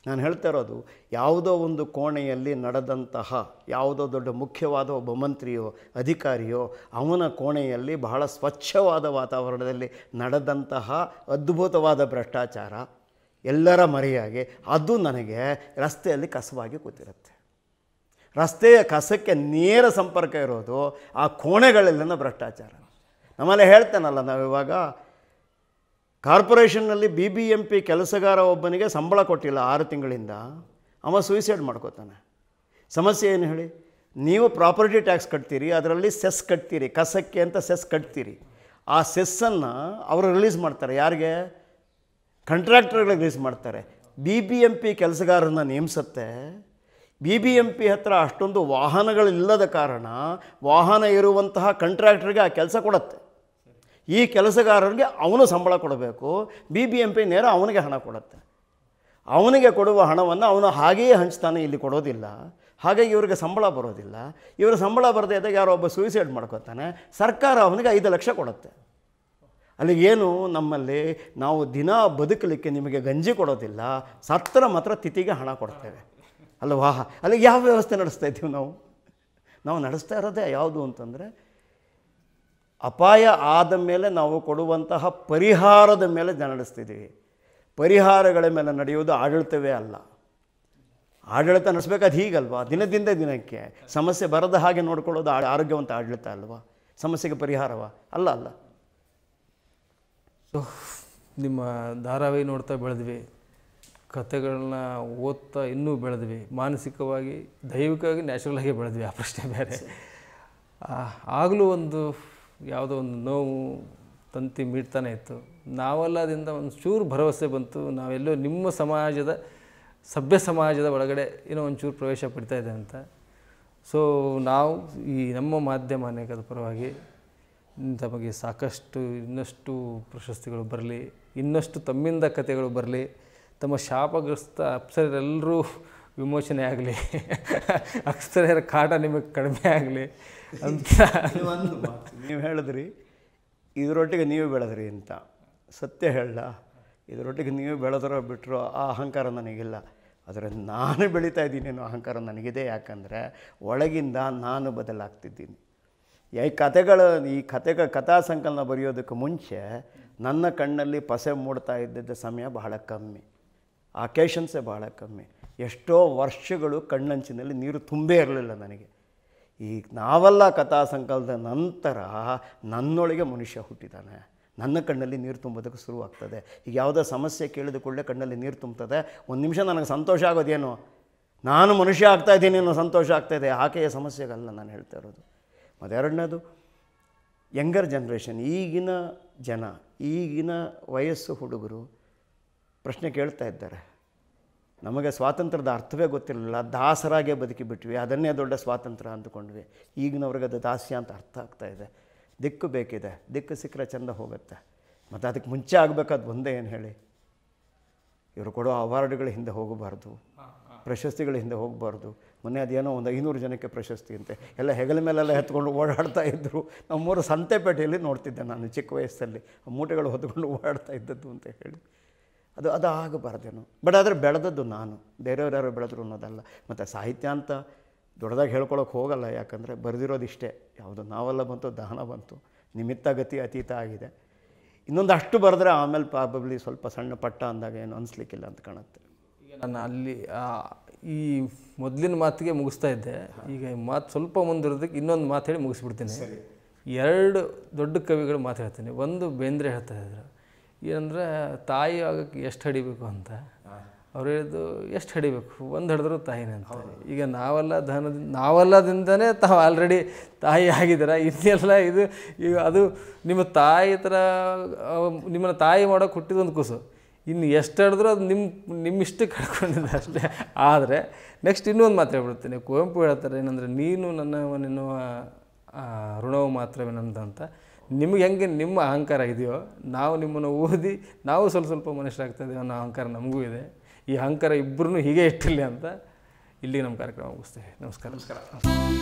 ನಾನು ಹೇಳ್ತಾ ಇರೋದು ಯಾವುದೋ ಒಂದು ಕೋಣೆಯಲ್ಲಿ ನಡೆದಂತಹ ಯಾವುದೋ ದೊಡ್ಡ ಮುಖ್ಯವಾದ ಒಬ್ಬ ಮಂತ್ರಿಯೋ ಅಧಿಕಾರಿಯೋ ಅವನ ಕೋಣೆಯಲ್ಲಿ ಬಹಳ ಸ್ವಚ್ಛವಾದ ವಾತಾವರಣದಲ್ಲಿ ನಡೆದಂತಹ ಅದ್ಭುತವಾದ ಭ್ರಷ್ಟಾಚಾರ ಎಲ್ಲರ ಮರೆಯಾಗಿ ಅದು ನನಗೆ ರಸ್ತೆಯಲ್ಲಿ ಕಸವಾಗಿ ಕೂತಿರುತ್ತೆ ರಸ್ತೆಯ ಕಸಕ್ಕೆ ನೇರ ಸಂಪರ್ಕ ಇರೋದು ಆ ಕೋಣೆಗಳಲ್ಲಿನ ಭ್ರಷ್ಟಾಚಾರ ನಮ್ಮಲ್ಲೇ ಹೇಳ್ತೇನಲ್ಲ ನಾವಿವಾಗ ಕಾರ್ಪೊರೇಷನ್ನಲ್ಲಿ ಬಿ ಬಿ ಎಂ ಪಿ ಕೆಲಸಗಾರ ಒಬ್ಬನಿಗೆ ಸಂಬಳ ಕೊಟ್ಟಿಲ್ಲ ಆರು ತಿಂಗಳಿಂದ ಅವ ಸೂಯಿಸೈಡ್ ಮಾಡ್ಕೋತಾನೆ ಸಮಸ್ಯೆ ಏನು ಹೇಳಿ ನೀವು ಪ್ರಾಪರ್ಟಿ ಟ್ಯಾಕ್ಸ್ ಕಟ್ತೀರಿ ಅದರಲ್ಲಿ ಸೆಸ್ ಕಟ್ತೀರಿ ಕಸಕ್ಕೆ ಅಂತ ಸೆಸ್ ಕಟ್ತೀರಿ ಆ ಸೆಸ್ಸನ್ನು ಅವರು ರಿಲೀಸ್ ಮಾಡ್ತಾರೆ ಯಾರಿಗೆ ಕಾಂಟ್ರಾಕ್ಟರ್ಗಳಿಗೆ ರಿಲೀಸ್ ಮಾಡ್ತಾರೆ ಬಿ ಬಿ ಎಂ ಪಿ ಕೆಲಸಗಾರನ್ನ ನೇಮಿಸುತ್ತೆ ಬಿ ಬಿ ಎಂ ಪಿ ಹತ್ರ ಅಷ್ಟೊಂದು ವಾಹನಗಳಿಲ್ಲದ ಕಾರಣ ವಾಹನ ಇರುವಂತಹ ಕಂಟ್ರಾಕ್ಟರ್ಗೆ ಆ ಕೆಲಸ ಕೊಡುತ್ತೆ ಈ ಕೆಲಸಗಾರರಿಗೆ ಅವನು ಸಂಬಳ ಕೊಡಬೇಕು ಬಿ ಬಿ ಎಂ ಪಿ ನೇರ ಅವನಿಗೆ ಹಣ ಕೊಡುತ್ತೆ ಅವನಿಗೆ ಕೊಡುವ ಹಣವನ್ನು ಅವನು ಹಾಗೆಯೇ ಹಂಚ್ತಾನೆ ಇಲ್ಲಿ ಕೊಡೋದಿಲ್ಲ ಹಾಗಾಗಿ ಇವ್ರಿಗೆ ಸಂಬಳ ಬರೋದಿಲ್ಲ ಇವರ ಸಂಬಳ ಬರದೇ ಇದ್ದಾಗ ಯಾರೋ ಒಬ್ಬ ಸೂಯಿಸೈಡ್ ಮಾಡ್ಕೊತಾನೆ ಸರ್ಕಾರ ಅವನಿಗೆ ಐದು ಲಕ್ಷ ಕೊಡುತ್ತೆ ಅಲ್ಲಿಗೆ ಏನು ನಮ್ಮಲ್ಲಿ ನಾವು ದಿನ ಬದುಕಲಿಕ್ಕೆ ನಿಮಗೆ ಗಂಜಿ ಕೊಡೋದಿಲ್ಲ ಸತ್ತರ ಮಾತ್ರ ತಿಥಿಗೆ ಹಣ ಕೊಡ್ತೇವೆ ಅಲ್ವಾ ಅಲ್ಲಿಗೆ ಯಾವ ವ್ಯವಸ್ಥೆ ನಡೆಸ್ತಾ ಇದ್ದೀವಿ ನಾವು ನಾವು ನಡೆಸ್ತಾ ಇರೋದೇ ಯಾವುದು ಅಂತಂದರೆ ಅಪಾಯ ಆದ ಮೇಲೆ ನಾವು ಕೊಡುವಂತಹ ಪರಿಹಾರದ ಮೇಲೆ ನಡೆಸ್ತಿದ್ದೀವಿ ಪರಿಹಾರಗಳ ಮೇಲೆ ನಡೆಯುವುದು ಆಡಳಿತವೇ ಅಲ್ಲ ಆಡಳಿತ ನಡೆಸ್ಬೇಕು ಹೀಗಲ್ವಾ ದಿನದಿಂದ ದಿನಕ್ಕೆ ಸಮಸ್ಯೆ ಬರದ ಹಾಗೆ ನೋಡ್ಕೊಳ್ಳೋದು ಆರೋಗ್ಯವಂತ ಆಡಳಿತ ಅಲ್ವಾ ಸಮಸ್ಯೆಗೆ ಪರಿಹಾರವ ಅಲ್ಲ ಅಲ್ಲ ನಿಮ್ಮ ಧಾರಾವಾಹಿ ನೋಡ್ತಾ ಬೆಳೆದ್ವಿ ಕಥೆಗಳನ್ನ ಓದ್ತಾ ಇನ್ನೂ ಬೆಳೆದ್ವಿ ಮಾನಸಿಕವಾಗಿ ದೈವಿಕವಾಗಿ ನ್ಯಾಚುರಲ್ ಆಗಿ ಬೆಳೆದ್ವಿ ಆ ಪ್ರಶ್ನೆ ಬೇರೆ ಆಗಲೂ ಒಂದು ಯಾವುದೋ ಒಂದು ನೋವು ತಂತಿ ಮೀಡ್ತಾನೆ ಇತ್ತು ನಾವೆಲ್ಲ ಅದರಿಂದ ಒಂದು ಚೂರು ಭರವಸೆ ಬಂತು ನಾವೆಲ್ಲೋ ನಿಮ್ಮ ಸಮಾಜದ ಸಭ್ಯ ಸಮಾಜದ ಒಳಗಡೆ ಏನೋ ಒಂಚೂರು ಪ್ರವೇಶ ಪಡಿತಾ ಇದೆ ಅಂತ ಸೊ ನಾವು ಈ ನಮ್ಮ ಮಾಧ್ಯಮ ಅನೇಕದ ಪರವಾಗಿ ತಮಗೆ ಸಾಕಷ್ಟು ಇನ್ನಷ್ಟು ಪ್ರಶಸ್ತಿಗಳು ಬರಲಿ ಇನ್ನಷ್ಟು ತಮ್ಮಿಂದ ಕಥೆಗಳು ಬರಲಿ ತಮ್ಮ ಶಾಪಗ್ರಸ್ತ ಅಪ್ಸರರೆಲ್ಲರೂ ವಿಮೋಚನೆ ಆಗಲಿ ಅಕ್ಷರ ಕಾಟ ನಿಮಗೆ ಕಡಿಮೆ ಆಗಲಿ ಅಂತ ನೀವು ಹೇಳಿದ್ರಿ ಇದರೊಟ್ಟಿಗೆ ನೀವು ಬೆಳೆದ್ರಿ ಅಂತ ಸತ್ಯ ಹೇಳಲ್ಲ ಇದರೊಟ್ಟಿಗೆ ನೀವು ಬೆಳೆದ್ರೋ ಬಿಟ್ಟರೋ ಆ ಅಹಂಕಾರ ನನಗಿಲ್ಲ ಆದರೆ ನಾನು ಬೆಳೀತಾ ಇದ್ದೀನಿ ಅನ್ನೋ ಅಹಂಕಾರ ನನಗಿದೆ ಯಾಕಂದರೆ ಒಳಗಿಂದ ನಾನು ಬದಲಾಗ್ತಿದ್ದೀನಿ ಈ ಕಥೆಗಳ ಈ ಕಥೆಗಳ ಕಥಾ ಸಂಕಲನ ಬರೆಯೋದಕ್ಕೆ ಮುಂಚೆ ನನ್ನ ಕಣ್ಣಲ್ಲಿ ಪಸೆ ಮೂಡ್ತಾ ಇದ್ದಿದ್ದ ಸಮಯ ಬಹಳ ಕಮ್ಮಿ ಆಕೇಶನ್ಸೇ ಬಹಳ ಕಮ್ಮಿ ಎಷ್ಟೋ ವರ್ಷಗಳು ಕಣ್ಣಂಚಿನಲ್ಲಿ ನೀರು ತುಂಬೇ ಇರಲಿಲ್ಲ ನನಗೆ ಈ ನಾವೆಲ್ಲ ಕಥಾ ಸಂಕಲದ ನಂತರ ನನ್ನೊಳಗೆ ಮನುಷ್ಯ ಹುಟ್ಟಿದ್ದಾನೆ ನನ್ನ ಕಣ್ಣಲ್ಲಿ ನೀರು ತುಂಬೋದಕ್ಕೆ ಶುರುವಾಗ್ತದೆ ಈಗ ಯಾವುದೋ ಸಮಸ್ಯೆ ಕೇಳಿದ ಕೂಡಲೇ ಕಣ್ಣಲ್ಲಿ ನೀರು ತುಂಬುತ್ತದೆ ಒಂದು ನಿಮಿಷ ನನಗೆ ಸಂತೋಷ ಆಗೋದೇನು ನಾನು ಮನುಷ್ಯ ಆಗ್ತಾ ಇದ್ದೀನಿ ಅನ್ನೋ ಸಂತೋಷ ಆಗ್ತಾಯಿದೆ ಆಕೆಯ ಸಮಸ್ಯೆಗಲ್ಲ ನಾನು ಹೇಳ್ತಾ ಇರೋದು ಮತ್ತೆರಡನೇದು ಯಂಗರ್ ಜನ್ರೇಷನ್ ಈಗಿನ ಜನ ಈಗಿನ ವಯಸ್ಸು ಹುಡುಗರು ಪ್ರಶ್ನೆ ಕೇಳ್ತಾ ಇದ್ದಾರೆ ನಮಗೆ ಸ್ವಾತಂತ್ರ್ಯದ ಅರ್ಥವೇ ಗೊತ್ತಿರಲಿಲ್ಲ ದಾಸರಾಗೆ ಬದುಕಿಬಿಟ್ವಿ ಅದನ್ನೇ ದೊಡ್ಡ ಸ್ವಾತಂತ್ರ್ಯ ಅಂದುಕೊಂಡ್ವಿ ಈಗಿನವ್ರಿಗೆ ಅದು ದಾಸ್ಯ ಅಂತ ಅರ್ಥ ಆಗ್ತಾ ಇದೆ ದಿಕ್ಕು ಬೇಕಿದೆ ದಿಕ್ಕು ಸಿಕ್ಕರೆ ಚೆಂದ ಹೋಗುತ್ತೆ ಮತ್ತು ಅದಕ್ಕೆ ಮುಂಚೆ ಆಗಬೇಕಾದ ಒಂದೇ ಏನು ಹೇಳಿ ಇವರು ಕೊಡೋ ಅವಾರ್ಡ್ಗಳ ಹಿಂದೆ ಹೋಗಬಾರ್ದು ಪ್ರಶಸ್ತಿಗಳ ಹಿಂದೆ ಹೋಗಬಾರ್ದು ಮೊನ್ನೆ ಅದೇನೋ ಒಂದು ಐನೂರು ಜನಕ್ಕೆ ಪ್ರಶಸ್ತಿ ಅಂತೆ ಎಲ್ಲ ಹೆಗಲ ಮೇಲೆಲ್ಲ ಎತ್ಕೊಂಡು ಓಡಾಡ್ತಾ ಇದ್ದರು ನಮ್ಮೂರು ಸಂತೆಪೇಟೆಯಲ್ಲಿ ನೋಡ್ತಿದ್ದೆ ನಾನು ಚಿಕ್ಕ ವಯಸ್ಸಲ್ಲಿ ಮೂಟೆಗಳು ಹೊತ್ಕೊಂಡು ಓಡಾಡ್ತಾ ಇದ್ದದ್ದು ಅಂತ ಹೇಳಿ ಅದು ಅದು ಆಗಬಾರ್ದೇನು ಬಟ್ ಆದರೆ ಬೆಳೆದದ್ದು ನಾನು ಬೇರೆಯವ್ರು ಯಾರು ಬೆಳೆದ್ರು ಅನ್ನೋದಲ್ಲ ಮತ್ತು ಸಾಹಿತ್ಯ ಅಂತ ದೊಡ್ಡದಾಗಿ ಹೇಳ್ಕೊಳಕ್ಕೆ ಹೋಗಲ್ಲ ಯಾಕಂದರೆ ಬರೆದಿರೋದಿಷ್ಟೇ ಯಾವುದು ನಾವೆಲ್ಲ ಬಂತು ದಹನ ಬಂತು ನಿಮಿತ್ತ ಗತಿ ಅತೀತ ಆಗಿದೆ ಇನ್ನೊಂದು ಅಷ್ಟು ಬರೆದ್ರೆ ಆಮೇಲೆ ಪ್ರಾಬಬ್ಲಿ ಸ್ವಲ್ಪ ಸಣ್ಣ ಪಟ್ಟ ಅಂದಾಗ ಏನು ಅನಿಸ್ಲಿಕ್ಕಿಲ್ಲ ಅಂತ ಕಾಣುತ್ತೆ ನಾನು ಅಲ್ಲಿ ಈ ಮೊದಲಿನ ಮಾತಿಗೆ ಮುಗಿಸ್ತಾ ಇದ್ದೆ ಈಗ ಮಾತು ಸ್ವಲ್ಪ ಮುಂದಿರೋದಕ್ಕೆ ಇನ್ನೊಂದು ಮಾತು ಹೇಳಿ ಮುಗಿಸ್ಬಿಡ್ತೀನಿ ಎರಡು ದೊಡ್ಡ ಕವಿಗಳು ಮಾತು ಹೇಳ್ತೀನಿ ಒಂದು ಬೇಂದ್ರೆ ಹೇಳ್ತಾ ಏನಂದ್ರೆ ತಾಯಿ ಆಗಕ್ಕೆ ಎಷ್ಟು ಹಡಿಬೇಕು ಅಂತ ಅವ್ರು ಹೇಳಿದ್ದು ಎಷ್ಟು ಹಡಿಬೇಕು ಒಂದು ಹಡಿದ್ರು ತಾಯಿನೇ ಅಂತ ಈಗ ನಾವೆಲ್ಲ ಧನದಿಂದ ನಾವೆಲ್ಲದಿಂದನೇ ತಾವು ಆಲ್ರೆಡಿ ತಾಯಿ ಆಗಿದ್ದೀರ ಇನ್ನೆಲ್ಲ ಇದು ಈಗ ಅದು ನಿಮ್ಮ ತಾಯಿ ಥರ ನಿಮ್ಮನ್ನ ತಾಯಿ ಮಾಡೋಕ್ಕೆ ಹುಟ್ಟಿದೊಂದು ಕೂಸು ಇನ್ನು ಎಷ್ಟು ಹಿಡಿದ್ರೂ ಅದು ನಿಮ್ಮ ನಿಮ್ಮ ಇಷ್ಟಕ್ಕೆ ಕಳ್ಕೊಂಡಿದ್ದೆ ಅಷ್ಟೇ ಆದರೆ ನೆಕ್ಸ್ಟ್ ಇನ್ನೊಂದು ಮಾತು ಹೇಳ್ಬಿಡ್ತೀನಿ ಕುವೆಂಪು ಹೇಳ್ತಾರೆ ಏನಂದರೆ ನೀನು ನನ್ನ ನಿನ್ನವ ಋಣವು ಮಾತ್ರವೇ ಅಂತ ನಿಮ್ಗೆ ಹೆಂಗೆ ನಿಮ್ಮ ಅಹಂಕಾರ ಇದೆಯೋ ನಾವು ನಿಮ್ಮನ್ನು ಓದಿ ನಾವು ಸ್ವಲ್ಪ ಸ್ವಲ್ಪ ಮನುಷ್ಯರಾಗ್ತದೆ ಅನ್ನೋ ಅಹಂಕಾರ ನಮಗೂ ಇದೆ ಈ ಅಹಂಕಾರ ಇಬ್ಬರೂ ಹೀಗೆ ಇಟ್ಟಿರಲಿ ಅಂತ ಇಲ್ಲಿ ನಮ್ಮ ಕಾರ್ಯಕ್ರಮ ಮುಗಿಸ್ತೇವೆ ನಮಸ್ಕಾರ ನಮಸ್ಕಾರ